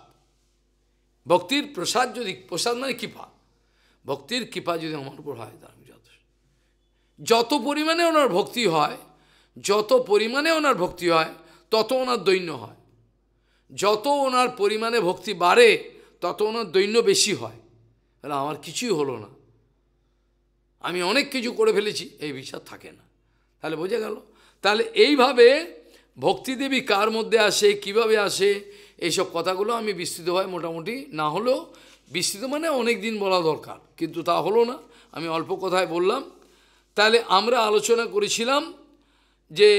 ভক্তির প্রসাদ যদি প্রসাদ মানে কৃপা ভক্তির কৃপা যদি আমার উপর হয় তার যথেষ্ট যত পরিমাণে ওনার ভক্তি হয় যত পরিমাণে ওনার ভক্তি হয় তত ওনার দৈন্য হয় যত ওনার পরিমাণে ভক্তি বাড়ে তত ওনার দৈন্য বেশি হয় তাহলে আমার কিছুই হলো না আমি অনেক কিছু করে ফেলেছি এই বিশ্বাস থাকে না তাহলে বোঝা গেল তাহলে এইভাবে ভক্তিদেবী কার মধ্যে আসে কিভাবে আসে এইসব কথাগুলো আমি বিস্তৃতভাবে মোটামুটি না হলেও বিস্তৃত মানে অনেক দিন বলা দরকার কিন্তু তা হলো না আমি অল্প কথায় বললাম তাহলে আমরা আলোচনা করেছিলাম যে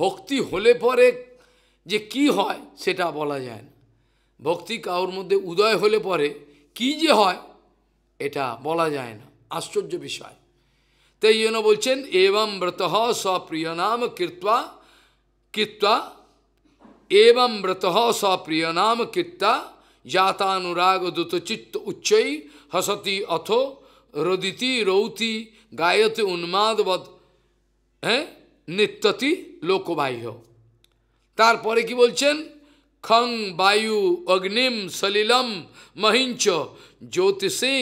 ভক্তি হলে পরে যে কি হয় সেটা বলা যায় না ভক্তি কাউর মধ্যে উদয় হলে পরে কি যে হয় এটা বলা যায় না আশ্চর্য বিষয় तेईन बोल एवं व्रत स्वप्रिय नाम कृत्वा कृत्वा एवं व्रत स्वप्रिय नाम कृत्ता जाताग दुत चित्त उच्च हसती अथो रोदिति रौति गायत उन्माद वत हैं नित्यति लोकबाह्य तारे कि खं वायु अग्निम सलिलम महिंच ज्योतिषी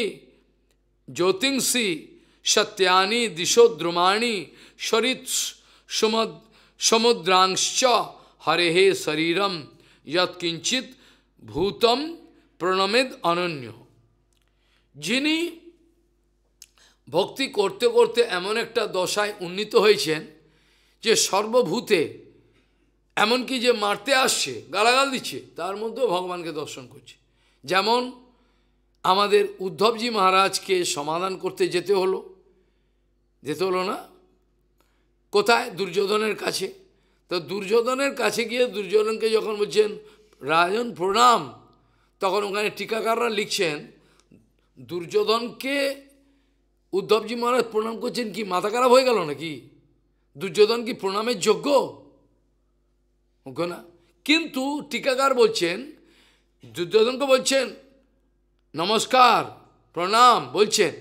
ज्योतिषी সত্যানি দিশোদ্রুমাণী শরিত সুমদ সমুদ্রাংশ্চ হে শরীরম যৎকিঞ্চিত ভূতম প্রণমেদ অনন্য যিনি ভক্তি করতে করতে এমন একটা দশায় উন্নীত হয়েছেন যে সর্বভূতে এমনকি যে মারতে আসছে গালাগাল দিচ্ছে তার মধ্যেও ভগবানকে দর্শন করছে যেমন আমাদের উদ্ধবজি মহারাজকে সমাধান করতে যেতে হলো যেতে হলো না কোথায় দুর্যোধনের কাছে তো দুর্যোধনের কাছে গিয়ে দুর্যোধনকে যখন বলছেন রাজন প্রণাম তখন ওখানে টিকাকাররা লিখছেন দুর্যোধনকে উদ্ধবজি মহারাজ প্রণাম করছেন কি মাথা খারাপ হয়ে গেল নাকি দুর্যোধন কি প্রণামের যোগ্য না কিন্তু টিকাকার বলছেন দুর্যোধনকে বলছেন নমস্কার প্রণাম বলছেন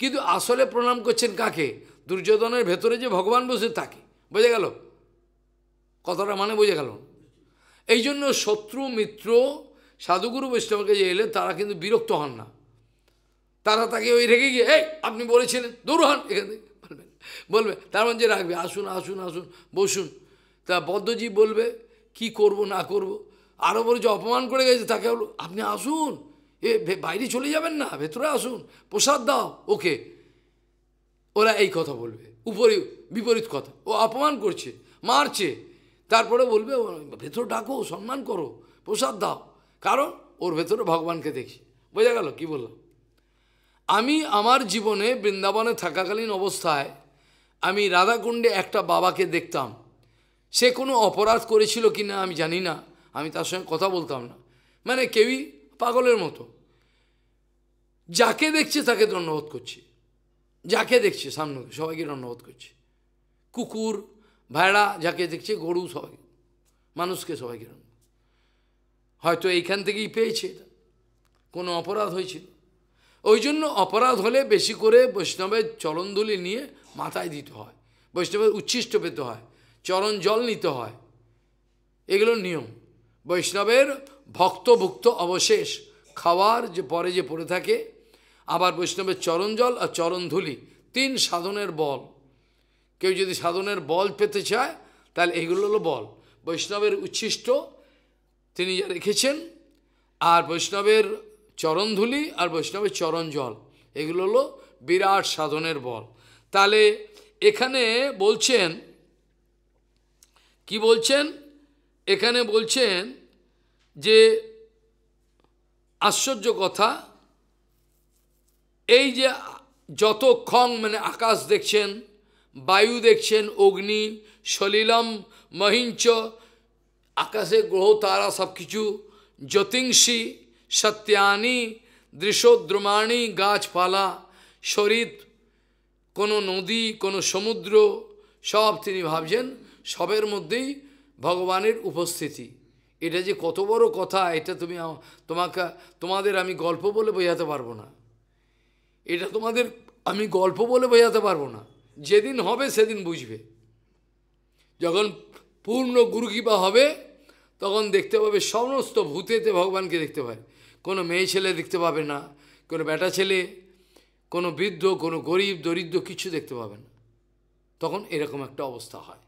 কিন্তু আসলে প্রণাম করছেন কাকে দুর্যোধনের ভেতরে যে ভগবান বসে তাকে বোঝা গেল কথাটা মানে বোঝা গেল এই জন্য শত্রু মিত্র সাধুগুরু বৈষ্ণবের কাছে এলে তারা কিন্তু বিরক্ত হন না তারা তাকে ওই রেখে গিয়ে এই আপনি বলেছিলেন দূর হন এখান থেকে বলবেন বলবে তার যে রাখবে আসুন আসুন আসুন বসুন তা বদ্ধজীব বলবে কি করব না করব আরও বলে যে অপমান করে গেছে তাকে আপনি আসুন এ বাইরে চলে যাবেন না ভেতরে আসুন প্রসাদ দাও ওকে ওরা এই কথা বলবে উপরে বিপরীত কথা ও অপমান করছে মারছে তারপরে বলবে ভেতর ডাকো সম্মান করো প্রসাদ দাও কারণ ওর ভেতরে ভগবানকে দেখি বোঝা গেল কি বললাম আমি আমার জীবনে বৃন্দাবনে থাকাকালীন অবস্থায় আমি রাধাকুণ্ডে একটা বাবাকে দেখতাম সে কোনো অপরাধ করেছিল কি না আমি জানি না আমি তার সঙ্গে কথা বলতাম না মানে কেউই পাগলের মতো যাকে দেখছে তাকে দণ্ডবোধ করছে যাকে দেখছে সামনে সবাইকে দণ্ডবোধ করছে কুকুর ভেড়া যাকে দেখছে গরু সবাই মানুষকে সবাইকে হয়তো এইখান থেকেই পেয়েছে এটা কোনো অপরাধ হয়েছিল ওই জন্য অপরাধ হলে বেশি করে বৈষ্ণবের চরণধুলি নিয়ে মাথায় দিতে হয় বৈষ্ণবের উচ্ছিষ্ট পেতে হয় চরণ জল নিতে হয় এগুলো নিয়ম বৈষ্ণবের ভক্তভুক্ত অবশেষ খাওয়ার যে পরে যে পড়ে থাকে আবার বৈষ্ণবের চরণ জল আর চরণধুলি তিন সাধনের বল কেউ যদি সাধনের বল পেতে চায় তাহলে এগুলো হলো বল বৈষ্ণবের উচ্ছিষ্ট তিনি যা রেখেছেন আর বৈষ্ণবের চরণধুলি আর বৈষ্ণবের চরণ জল এগুলো হলো বিরাট সাধনের বল তাহলে এখানে বলছেন কি বলছেন এখানে বলছেন যে আশ্চর্য কথা এই যে যতক্ষণ মানে আকাশ দেখছেন বায়ু দেখছেন অগ্নি সলিলম মহিঞ্চ আকাশে গ্রহ তারা সব কিছু জ্যোতিংসী সত্যানি দৃশ্যদ্রমাণী গাছপালা শরীর কোনো নদী কোনো সমুদ্র সব তিনি ভাবছেন সবের মধ্যেই ভগবানের উপস্থিতি এটা যে কত বড় কথা এটা তুমি তোমাকে তোমাদের আমি গল্প বলে বোঝাতে পারবো না এটা তোমাদের আমি গল্প বলে বোঝাতে পারবো না যেদিন হবে সেদিন বুঝবে যখন পূর্ণ কৃপা হবে তখন দেখতে পাবে সমস্ত ভূতেতে ভগবানকে দেখতে পাবে কোনো মেয়ে ছেলে দেখতে পাবে না কোনো বেটা ছেলে কোনো বৃদ্ধ কোনো গরিব দরিদ্র কিছু দেখতে পাবে না তখন এরকম একটা অবস্থা হয়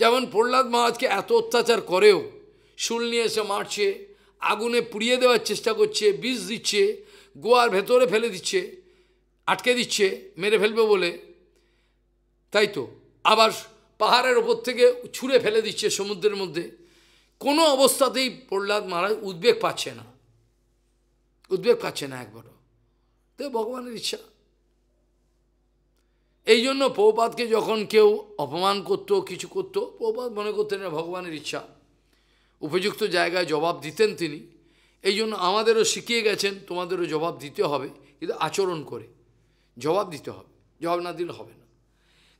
যেমন প্রহ্লাদ মহারাজকে এত অত্যাচার করেও শুল নিয়ে এসে মারছে আগুনে পুড়িয়ে দেওয়ার চেষ্টা করছে বিষ দিচ্ছে গোয়ার ভেতরে ফেলে দিচ্ছে আটকে দিচ্ছে মেরে ফেলবে বলে তাই তো আবার পাহাড়ের ওপর থেকে ছুঁড়ে ফেলে দিচ্ছে সমুদ্রের মধ্যে কোনো অবস্থাতেই প্রহ্লাদ মহারাজ উদ্বেগ পাচ্ছে না উদ্বেগ পাচ্ছে না একবারও তো ভগবানের ইচ্ছা এই জন্য পৌপাতকে যখন কেউ অপমান করত কিছু করত পৌপাত মনে করতেন না ভগবানের ইচ্ছা উপযুক্ত জায়গায় জবাব দিতেন তিনি এই জন্য আমাদেরও শিখিয়ে গেছেন তোমাদেরও জবাব দিতে হবে কিন্তু আচরণ করে জবাব দিতে হবে জবাব না দিলে হবে না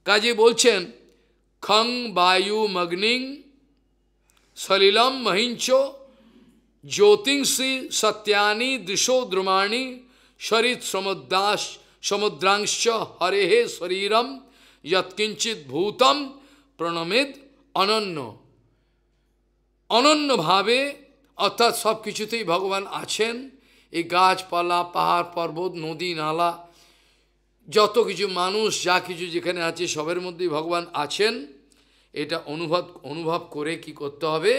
কাজে বলছেন খং বায়ু মগ্নিং সলিলম মহিঞ্চ জ্যোতিংশ্রী সত্যানি দৃশো দ্রুমাণী শরিত সমুদ্রাস সমুদ্রাংশ হরে হে শরীরম যৎকিঞ্চিত ভূতম প্রণমিত অনন্য অনন্যভাবে অর্থাৎ সব কিছুতেই ভগবান আছেন এই গাছপালা পাহাড় পর্বত নদী নালা যত কিছু মানুষ যা কিছু যেখানে আছে সবের মধ্যেই ভগবান আছেন এটা অনুভব অনুভব করে কি করতে হবে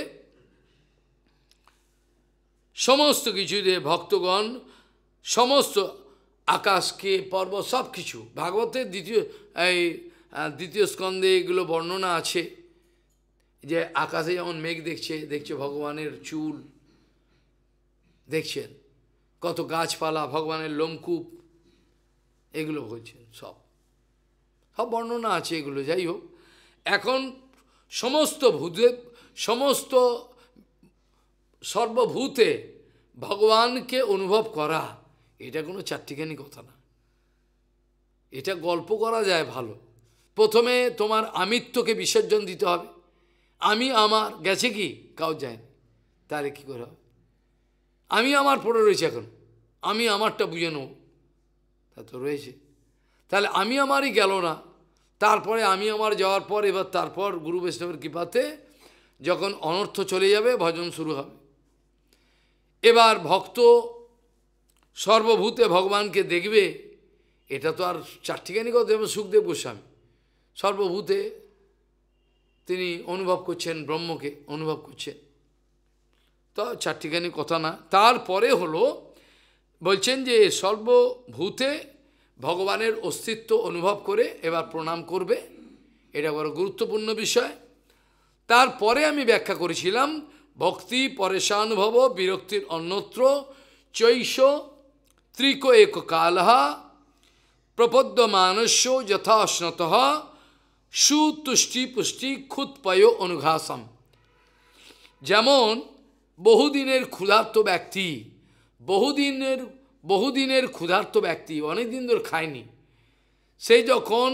সমস্ত কিছু দিয়ে ভক্তগণ সমস্ত আকাশকে পর্ব সব কিছু ভাগবতের দ্বিতীয় এই দ্বিতীয় স্কন্ধে এগুলো বর্ণনা আছে যে আকাশে যেমন মেঘ দেখছে দেখছে ভগবানের চুল দেখছেন কত গাছপালা ভগবানের লোমকূপ এগুলো বলছেন সব সব বর্ণনা আছে এগুলো যাই হোক এখন সমস্ত ভূতে সমস্ত সর্বভূতে ভগবানকে অনুভব করা এটা কোনো চারটিখানি কথা না এটা গল্প করা যায় ভালো প্রথমে তোমার আমিত্বকে বিসর্জন দিতে হবে আমি আমার গেছে কি কাউ যায়নি তাহলে কী করে আমি আমার পড়ে রয়েছে এখন আমি আমারটা বুঝে নেব তা তো রয়েছে তাহলে আমি আমারই গেল না তারপরে আমি আমার যাওয়ার পর এবার তারপর গুরু বৈষ্ণবের কৃপাতে যখন অনর্থ চলে যাবে ভজন শুরু হবে এবার ভক্ত সর্বভূতে ভগবানকে দেখবে এটা তো আর চারটিখানি কথা সুখদেব গোস্বামী সর্বভূতে তিনি অনুভব করছেন ব্রহ্মকে অনুভব করছেন তো চারটিখানি কথা না তারপরে হলো বলছেন যে সর্বভূতে ভগবানের অস্তিত্ব অনুভব করে এবার প্রণাম করবে এটা বড় গুরুত্বপূর্ণ বিষয় তারপরে আমি ব্যাখ্যা করেছিলাম ভক্তি পরেশানুভব বিরক্তির অন্যত্র চৈষ ত্রিক এক কালহা প্রপদ্য মানস্য যথা সুতুষ্টি পুষ্টি পুষ্টি পায় অনুঘাসম যেমন বহুদিনের ক্ষুধার্ত ব্যক্তি বহুদিনের বহুদিনের ক্ষুধার্ত ব্যক্তি অনেক দিন ধরে খায়নি সে যখন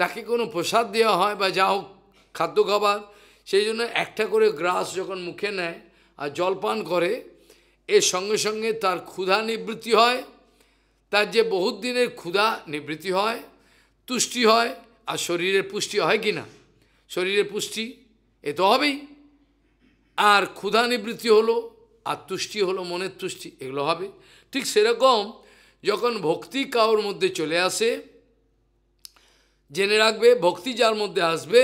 তাকে কোনো প্রসাদ দেওয়া হয় বা যা হোক খাদ্য খাবার সেই জন্য একটা করে গ্রাস যখন মুখে নেয় আর জলপান করে এর সঙ্গে সঙ্গে তার ক্ষুধা নিবৃত্তি হয় তার যে বহুদিনের ক্ষুধা নিবৃত্তি হয় তুষ্টি হয় আর শরীরের পুষ্টি হয় কি না শরীরের পুষ্টি এ তো হবেই আর ক্ষুধা নিবৃত্তি হলো আর তুষ্টি হলো মনের তুষ্টি এগুলো হবে ঠিক সেরকম যখন ভক্তি কাউর মধ্যে চলে আসে জেনে রাখবে ভক্তি যার মধ্যে আসবে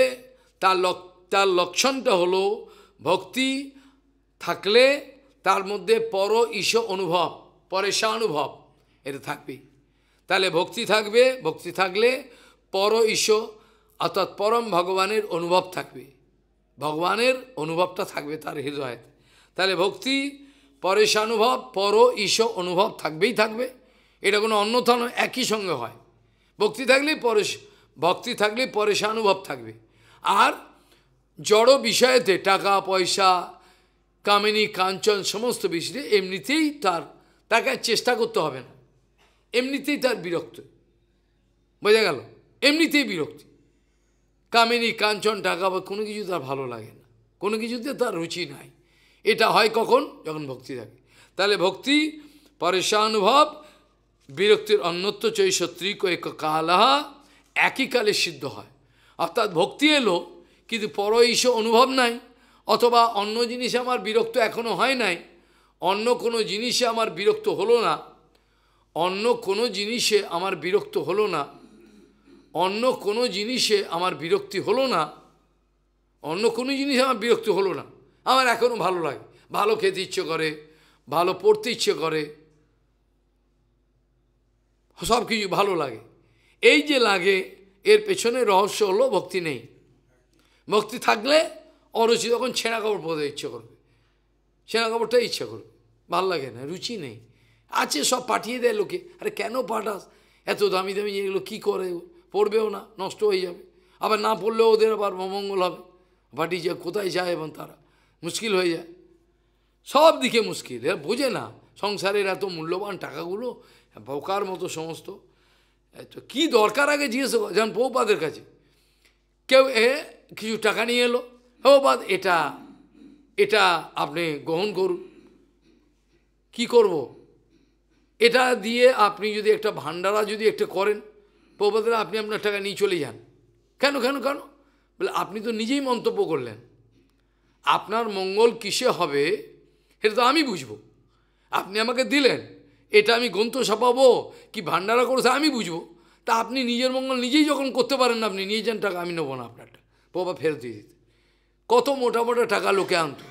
তার লক তার লক্ষণটা হলো ভক্তি থাকলে তার মধ্যে পর ঈশ অনুভব পরেশা অনুভব এটা থাকবেই তাহলে ভক্তি থাকবে ভক্তি থাকলে পর ঈশ্বর অর্থাৎ পরম ভগবানের অনুভব থাকবে ভগবানের অনুভবটা থাকবে তার হৃদয়ে তাহলে ভক্তি পরেশানুভব পর ঈশ অনুভব থাকবেই থাকবে এটা কোনো অন্যথা নয় একই সঙ্গে হয় ভক্তি থাকলেই পরেশ ভক্তি থাকলে পরেশানুভব থাকবে আর জড় বিষয়েতে টাকা পয়সা কামিনী কাঞ্চন সমস্ত বিষয়ে এমনিতেই তার তাকে চেষ্টা করতে হবে না এমনিতেই তার বিরক্ত বোঝা গেল এমনিতেই বিরক্তি কামিনী কাঞ্চন টাকা বা কোনো কিছু তার ভালো লাগে না কোনো কিছুতে তার রুচি নাই এটা হয় কখন যখন ভক্তি থাকে তাহলে ভক্তি পরেশানুভব বিরক্তির অন্যত্র চৈশত্রিক এক কালাহা একই কালে সিদ্ধ হয় অর্থাৎ ভক্তি এলো কিন্তু পর ঈশ অনুভব নাই অথবা অন্য জিনিসে আমার বিরক্ত এখনও হয় নাই অন্য কোনো জিনিসে আমার বিরক্ত হলো না অন্য কোনো জিনিসে আমার বিরক্ত হলো না অন্য কোনো জিনিসে আমার বিরক্তি হলো না অন্য কোনো জিনিসে আমার বিরক্তি হলো না আমার এখনও ভালো লাগে ভালো খেতে ইচ্ছে করে ভালো পড়তে ইচ্ছে করে সব কিছু ভালো লাগে এই যে লাগে এর পেছনে রহস্য হলো ভক্তি নেই ভক্তি থাকলে অরুচি তখন ছেঁড়া কাপড় পরতে ইচ্ছে করবে ছেঁড়া কাপড়টাই ইচ্ছা করবে ভাল লাগে না রুচি নেই আছে সব পাঠিয়ে দেয় লোকে আরে কেন পাঠাস এত দামি দামি এগুলো কী করে পড়বেও না নষ্ট হয়ে যাবে আবার না পড়লেও ওদের আবার অমঙ্গল হবে বাটি যে কোথায় যায় এবং তারা মুশকিল হয়ে যায় সব দিকে মুশকিল এরা বোঝে না সংসারের এত মূল্যবান টাকাগুলো বোকার মতো সমস্ত তো কী দরকার আগে জিজ্ঞেস যেমন বৌপাদের কাছে কেউ এ কিছু টাকা নিয়ে এলো বৌপাদ এটা এটা আপনি গ্রহণ করুন কি করব। এটা দিয়ে আপনি যদি একটা ভান্ডারা যদি একটা করেন প্রবাদরা আপনি আপনার টাকা নিয়ে চলে যান কেন কেন কেন বলে আপনি তো নিজেই মন্তব্য করলেন আপনার মঙ্গল কিসে হবে এটা তো আমি বুঝব আপনি আমাকে দিলেন এটা আমি গ্রন্থ ছাপাবো কি ভান্ডারা করেছে আমি বুঝবো তা আপনি নিজের মঙ্গল নিজেই যখন করতে পারেন না আপনি নিয়ে যান টাকা আমি নেবো না আপনারটা বাবা ফেরত দিয়ে দিতে কত মোটা মোটা টাকা লোকে আনত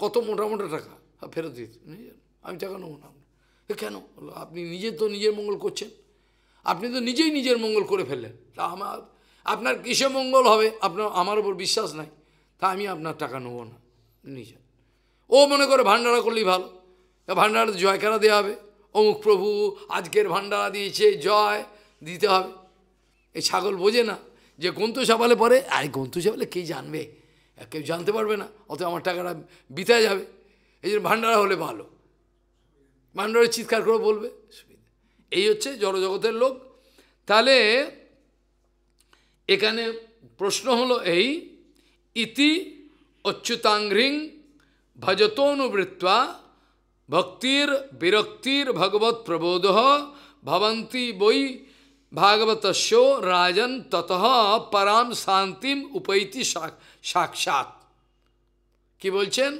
কত মোটা মোটা টাকা ফেরত দিতে নিয়ে আমি টাকা নেবো না কেন আপনি নিজে তো নিজের মঙ্গল করছেন আপনি তো নিজেই নিজের মঙ্গল করে ফেললেন তা আমার আপনার কিসে মঙ্গল হবে আপনার আমার ওপর বিশ্বাস নাই তা আমি আপনার টাকা নেবো না নিজে ও মনে করে ভান্ডারা করলেই ভালো ভান্ডারা জয়কারা দেওয়া হবে অমুক প্রভু আজকের ভান্ডারা দিয়েছে জয় দিতে হবে এই ছাগল বোঝে না যে গন্তু সাবালে পরে আর গন্তু সাবালে কে জানবে কেউ জানতে পারবে না অত আমার টাকাটা বিতায় যাবে এই জন্য ভান্ডারা হলে ভালো ভান্ডারের চিৎকার করে বলবে এই হচ্ছে জড়জগতের লোক তাহলে এখানে প্রশ্ন হলো এই ইতি অচ্যুতাংঘ্রিং ভজতনুবৃত্তা ভক্তির বিরক্তির ভগবত প্রবোধ ভবন্তি বই ভাগবতস্য রাজন তত পরাম শান্তিম উপৈতি সাক্ষাৎ কি বলছেন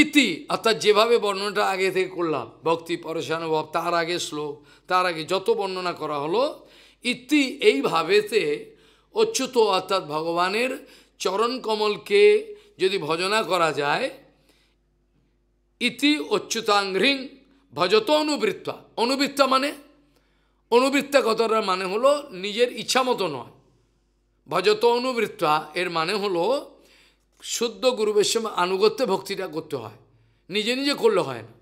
ইতি অর্থাৎ যেভাবে বর্ণনাটা আগে থেকে করলাম ভক্তি পরেশানুভব তার আগে শ্লোক তার আগে যত বর্ণনা করা হলো ইতি এইভাবেতে অচ্যুত অর্থাৎ ভগবানের চরণ কমলকে যদি ভজনা করা যায় ইতি অচ্যুতাংঘ্রিং ভজত অনুবৃত্তা অনুবৃত্তা মানে অনুবৃত্তা কথাটার মানে হলো নিজের ইচ্ছা মতো নয় ভজত অনুবৃত্তা এর মানে হলো শুদ্ধ গুরু বৈষ্ণব আনুগত্যে ভক্তিটা করতে হয় নিজে নিজে করলে হয় না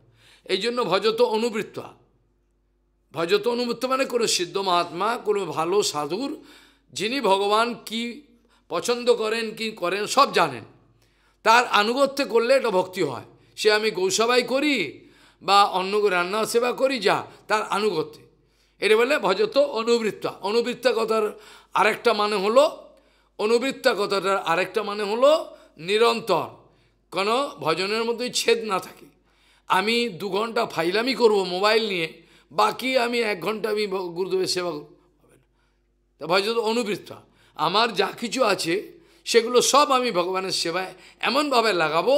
এই জন্য ভজত অনুবৃত্ত ভজত অনুবৃত্ত মানে কোনো সিদ্ধ মহাত্মা কোনো ভালো সাধুর যিনি ভগবান কি পছন্দ করেন কি করেন সব জানেন তার আনুগত্যে করলে এটা ভক্তি হয় সে আমি গৌসভাই করি বা অন্য রান্না সেবা করি যা তার আনুগত্যে এটা বলে ভজত অনুবৃত্তা অনুবৃত্তা কথার আরেকটা মানে হলো অনুবৃত্তা কথাটার আরেকটা মানে হলো নিরন্তর কোনো ভজনের মধ্যে ছেদ না থাকে আমি দু ঘন্টা ফাইলামি করব মোবাইল নিয়ে বাকি আমি এক ঘন্টা আমি গুরুদেবের সেবা করব তা ভজন অনুবৃত্ত আমার যা কিছু আছে সেগুলো সব আমি ভগবানের সেবায় এমনভাবে লাগাবো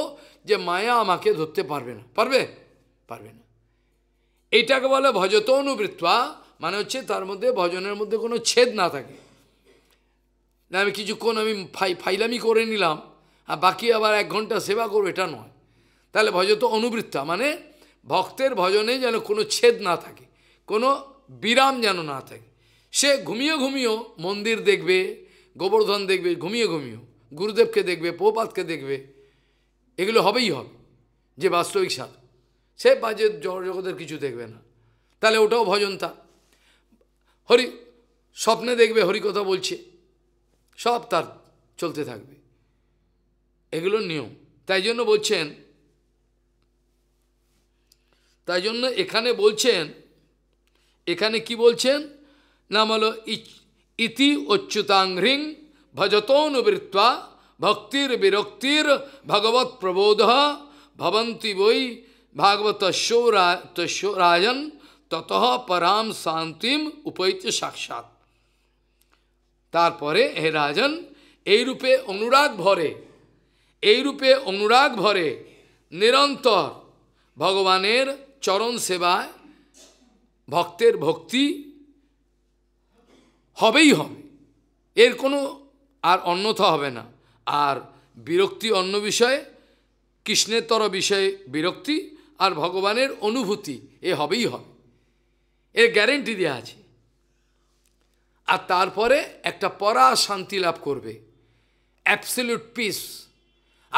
যে মায়া আমাকে ধরতে পারবে না পারবে পারবে না এইটাকে বলে ভজত অনুবৃত্তা মানে হচ্ছে তার মধ্যে ভজনের মধ্যে কোনো ছেদ না থাকে আমি কিছুক্ষণ আমি ফাই ফাইলামি করে নিলাম আর বাকি আবার এক ঘন্টা সেবা করবো এটা নয় তাহলে ভজত অনুবৃত্তা মানে ভক্তের ভজনে যেন কোনো ছেদ না থাকে কোনো বিরাম যেন না থাকে সে ঘুমিয়ে ঘুমিয়েও মন্দির দেখবে গোবর্ধন দেখবে ঘুমিয়ে ঘুমিয়েও গুরুদেবকে দেখবে পোপাতকে দেখবে এগুলো হবেই হবে যে বাস্তবিক সাধু সে বাজে জগতের কিছু দেখবে না তাহলে ওটাও ভজনতা হরি স্বপ্নে দেখবে হরি কথা বলছে সব তার চলতে থাকবে এগুলো নিয়ম তাই জন্য বলছেন তাই জন্য এখানে বলছেন এখানে কি বলছেন নাম হলো ইতি অচ্যুতাংহ্রিং ভজতনুবৃত্তা ভক্তির বিরক্তির ভগবত প্রবোধ ভবন্তি বই ভাগবত রাজন তত পরাম শান্তিম উপৈত্য সাক্ষাৎ তারপরে হে রাজন এইরূপে অনুরাগ ভরে এইরূপে অনুরাগ ভরে নিরন্তর ভগবানের চরণ সেবায় ভক্তের ভক্তি হবেই হবে এর কোনো আর অন্যথা হবে না আর বিরক্তি অন্য বিষয়ে কৃষ্ণেতর বিষয়ে বিরক্তি আর ভগবানের অনুভূতি এ হবেই হবে এর গ্যারেন্টি দেওয়া আছে আর তারপরে একটা পরা শান্তি লাভ করবে অ্যাবসলিউট পিস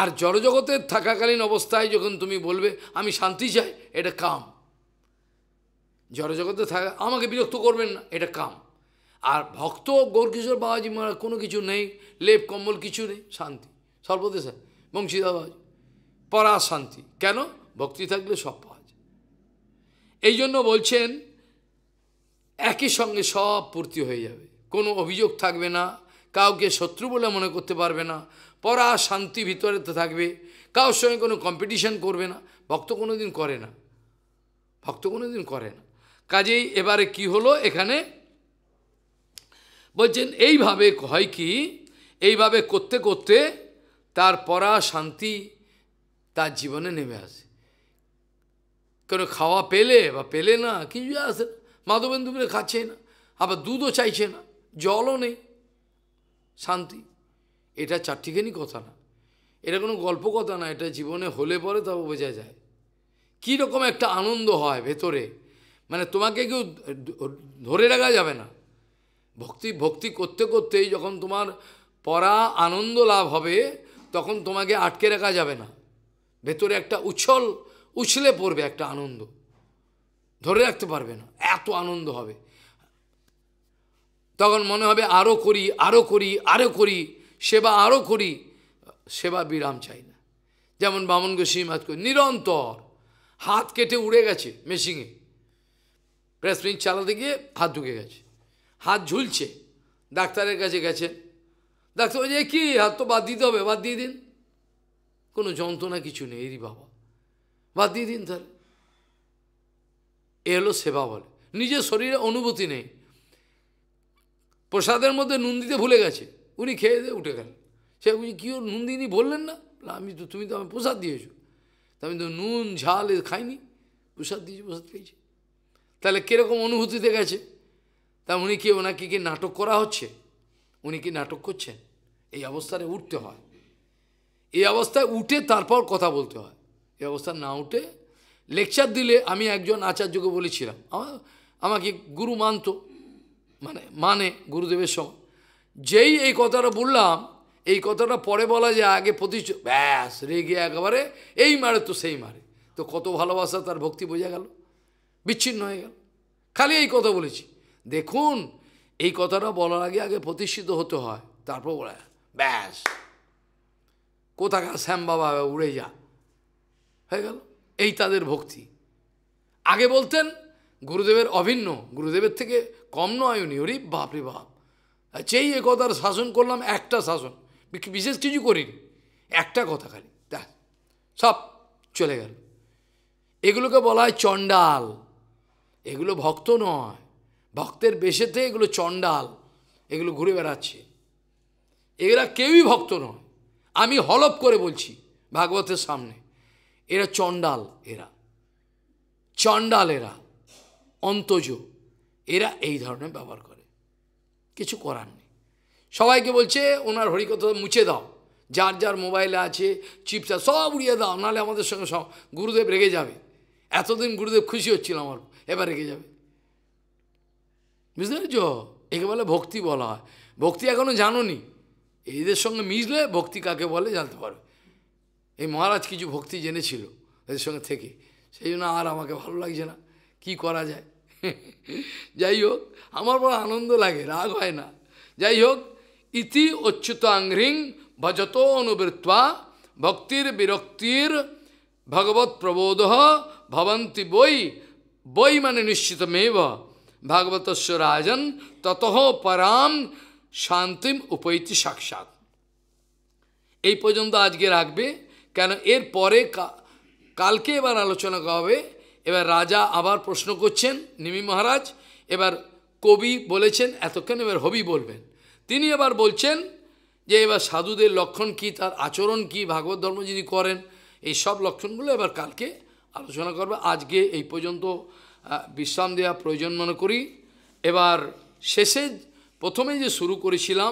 আর জড়জগতের থাকাকালীন অবস্থায় যখন তুমি বলবে আমি শান্তি চাই এটা কাম জড়জগতে থাকা আমাকে বিরক্ত করবেন না এটা কাম আর ভক্ত গৌরকিশোর বাবাজি মহারাজ কোনো কিছু নেই লেপ কম্বল কিছু নেই শান্তি সর্বদেশে বংশীদা পরা শান্তি কেন ভক্তি থাকলে সব পাওয়া যায় এই জন্য বলছেন একই সঙ্গে সব পূর্তি হয়ে যাবে কোনো অভিযোগ থাকবে না কাউকে শত্রু বলে মনে করতে পারবে না পরা শান্তি ভিতরে তো থাকবে কারোর সঙ্গে কোনো কম্পিটিশান করবে না ভক্ত কোনো দিন করে না ভক্ত কোনো দিন করে না কাজেই এবারে কি হলো এখানে বলছেন এইভাবে হয় কি এইভাবে করতে করতে তার পরা শান্তি তার জীবনে নেমে আসে কোনো খাওয়া পেলে বা পেলে না কিছু আসে মাধবেন্দু খাচ্ছে না আবার দুধও চাইছে না জলও নেই শান্তি এটা চারটিখানি কথা না এটা কোনো গল্প কথা না এটা জীবনে হলে পরে তাও বোঝা যায় কী রকম একটা আনন্দ হয় ভেতরে মানে তোমাকে কেউ ধরে রাখা যাবে না ভক্তি ভক্তি করতে করতেই যখন তোমার পরা আনন্দ লাভ হবে তখন তোমাকে আটকে রাখা যাবে না ভেতরে একটা উছল উছলে পড়বে একটা আনন্দ ধরে রাখতে পারবে না এত আনন্দ হবে তখন মনে হবে আরও করি আরও করি আরও করি সেবা আরও করি সেবা বিরাম চাই না যেমন বামন গোসী মাছ করি নিরন্তর হাত কেটে উড়ে গেছে মেশিনে প্রেস প্রিন্ট চালাতে গিয়ে হাত ঢুকে গেছে হাত ঝুলছে ডাক্তারের কাছে গেছে ডাক্তার বলছে কি হাত তো বাদ দিতে হবে বাদ দিয়ে দিন কোনো যন্ত্রণা কিছু নেই এরই বাবা বাদ দিয়ে দিন তাহলে এ হলো সেবা বলে নিজের শরীরে অনুভূতি নেই প্রসাদের মধ্যে নুন দিতে ভুলে গেছে উনি খেয়ে দিয়ে উঠে গেলেন সে বুঝি কী নুন দিইনি বললেন না আমি তো তুমি তো আমি প্রসাদ দিয়েছো আমি তো নুন ঝাল খাইনি প্রসাদ দিয়েছি প্রসাদ খেয়েছি তাহলে কীরকম অনুভূতিতে গেছে তা উনি কি ওনাকে কি নাটক করা হচ্ছে উনি কি নাটক করছেন এই অবস্থায় উঠতে হয় এই অবস্থায় উঠে তারপর কথা বলতে হয় এই অবস্থা না উঠে লেকচার দিলে আমি একজন আচার্যকে বলেছিলাম আমাকে গুরু মানত মানে মানে গুরুদেবের সময় যেই এই কথাটা বললাম এই কথাটা পরে বলা যায় আগে প্রতি ব্যাস রেগে একেবারে এই মারে তো সেই মারে তো কত ভালোবাসা তার ভক্তি বোঝা গেল বিচ্ছিন্ন হয়ে গেল খালি এই কথা বলেছি দেখুন এই কথাটা বলার আগে আগে প্রতিষ্ঠিত হতে হয় তারপর বলা ব্যাস কোথাকার শ্যাম বাবা উড়ে যা হয়ে গেল এই তাদের ভক্তি আগে বলতেন গুরুদেবের অভিন্ন গুরুদেবের থেকে কম নয় উনি ওরে বাপরে বাপ সেই এ শাসন করলাম একটা শাসন বিশেষ কিছু করিনি একটা কথা খালি দেখ সব চলে গেল এগুলোকে বলা হয় চণ্ডাল এগুলো ভক্ত নয় ভক্তের বেশেতে এগুলো চণ্ডাল এগুলো ঘুরে বেড়াচ্ছে এরা কেউই ভক্ত নয় আমি হলপ করে বলছি ভাগবতের সামনে এরা চণ্ডাল এরা চণ্ডাল এরা অন্তজ এরা এই ধরনের ব্যবহার করে কিছু করার নেই সবাইকে বলছে ওনার হরিকথা মুছে দাও যার যার মোবাইলে আছে চিপসা সব উড়িয়ে দাও নাহলে আমাদের সঙ্গে সব গুরুদেব রেগে যাবে এতদিন গুরুদেব খুশি হচ্ছিল আমার এবার রেগে যাবে বুঝতে পেরেছ একে বলে ভক্তি বলা হয় ভক্তি এখনও জানোনি এদের সঙ্গে মিশলে ভক্তি কাকে বলে জানতে পারবে এই মহারাজ কিছু ভক্তি জেনেছিল এদের সঙ্গে থেকে সেই জন্য আর আমাকে ভালো লাগছে না কি করা যায় যাই হোক আমার বড় আনন্দ লাগে রাগ হয় না যাই হোক ইতি অচ্যুতাংঘ্রিং ভজত অনুবৃত্তা ভক্তির বিরক্তির ভগবত প্রবোধ ভবন্তি বই বই মানে নিশ্চিতমেব ভাগবতস্য রাজন তত পরাম শান্তিম উপৈতি সাক্ষাৎ এই পর্যন্ত আজকে রাখবে কেন এর পরে কালকে এবার আলোচনা হবে এবার রাজা আবার প্রশ্ন করছেন নিমি মহারাজ এবার কবি বলেছেন এতক্ষণ এবার হবি বলবেন তিনি এবার বলছেন যে এবার সাধুদের লক্ষণ কি তার আচরণ কি ভাগবত ধর্ম যদি করেন এই সব লক্ষণগুলো এবার কালকে আলোচনা করবে আজকে এই পর্যন্ত বিশ্রাম দেওয়া প্রয়োজন মনে করি এবার শেষে প্রথমে যে শুরু করেছিলাম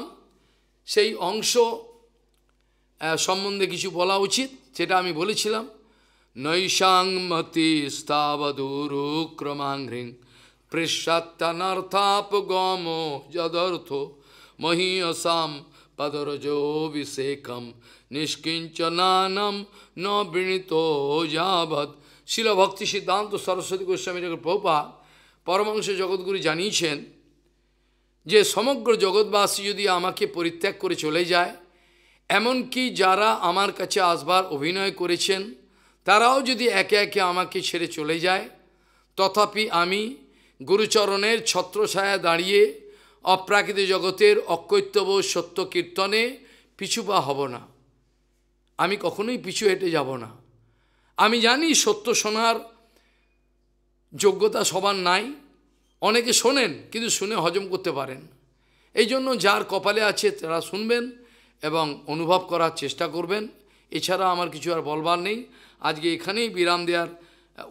সেই অংশ সম্বন্ধে কিছু বলা উচিত যেটা আমি বলেছিলাম Naishang mati stavaduru kramangring prishattanarthap gomo jadartho mahi asam padarajo visekam nishkinchananam na vinito jabat Srila Bhakti Siddhanta Saraswati Goswami Prabhupada পরমাংশ জগৎগুরু জানিয়েছেন যে সমগ্র জগৎবাসী যদি আমাকে পরিত্যাগ করে চলে যায় এমনকি যারা আমার কাছে আসবার অভিনয় করেছেন তারাও যদি একে একে আমাকে ছেড়ে চলে যায় তথাপি আমি গুরুচরণের ছত্রছায়া দাঁড়িয়ে অপ্রাকৃত জগতের অকৈত্যব সত্য কীর্তনে পিছু পা হব না আমি কখনোই পিছু হেঁটে যাব না আমি জানি সত্য শোনার যোগ্যতা সবার নাই অনেকে শোনেন কিন্তু শুনে হজম করতে পারেন এই জন্য যার কপালে আছে তারা শুনবেন এবং অনুভব করার চেষ্টা করবেন এছাড়া আমার কিছু আর বলবার নেই আজকে এখানেই বিরাম দেওয়ার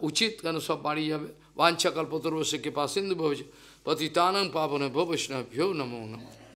উচিত কেন সব বাড়ি যাবে বাঞ্ছাকল্পতরবশ্য কৃপা সিন্ধু ভবিষ্য পতিতানং পাবন ভবৈষ্ণভ্যো নমো নমঃ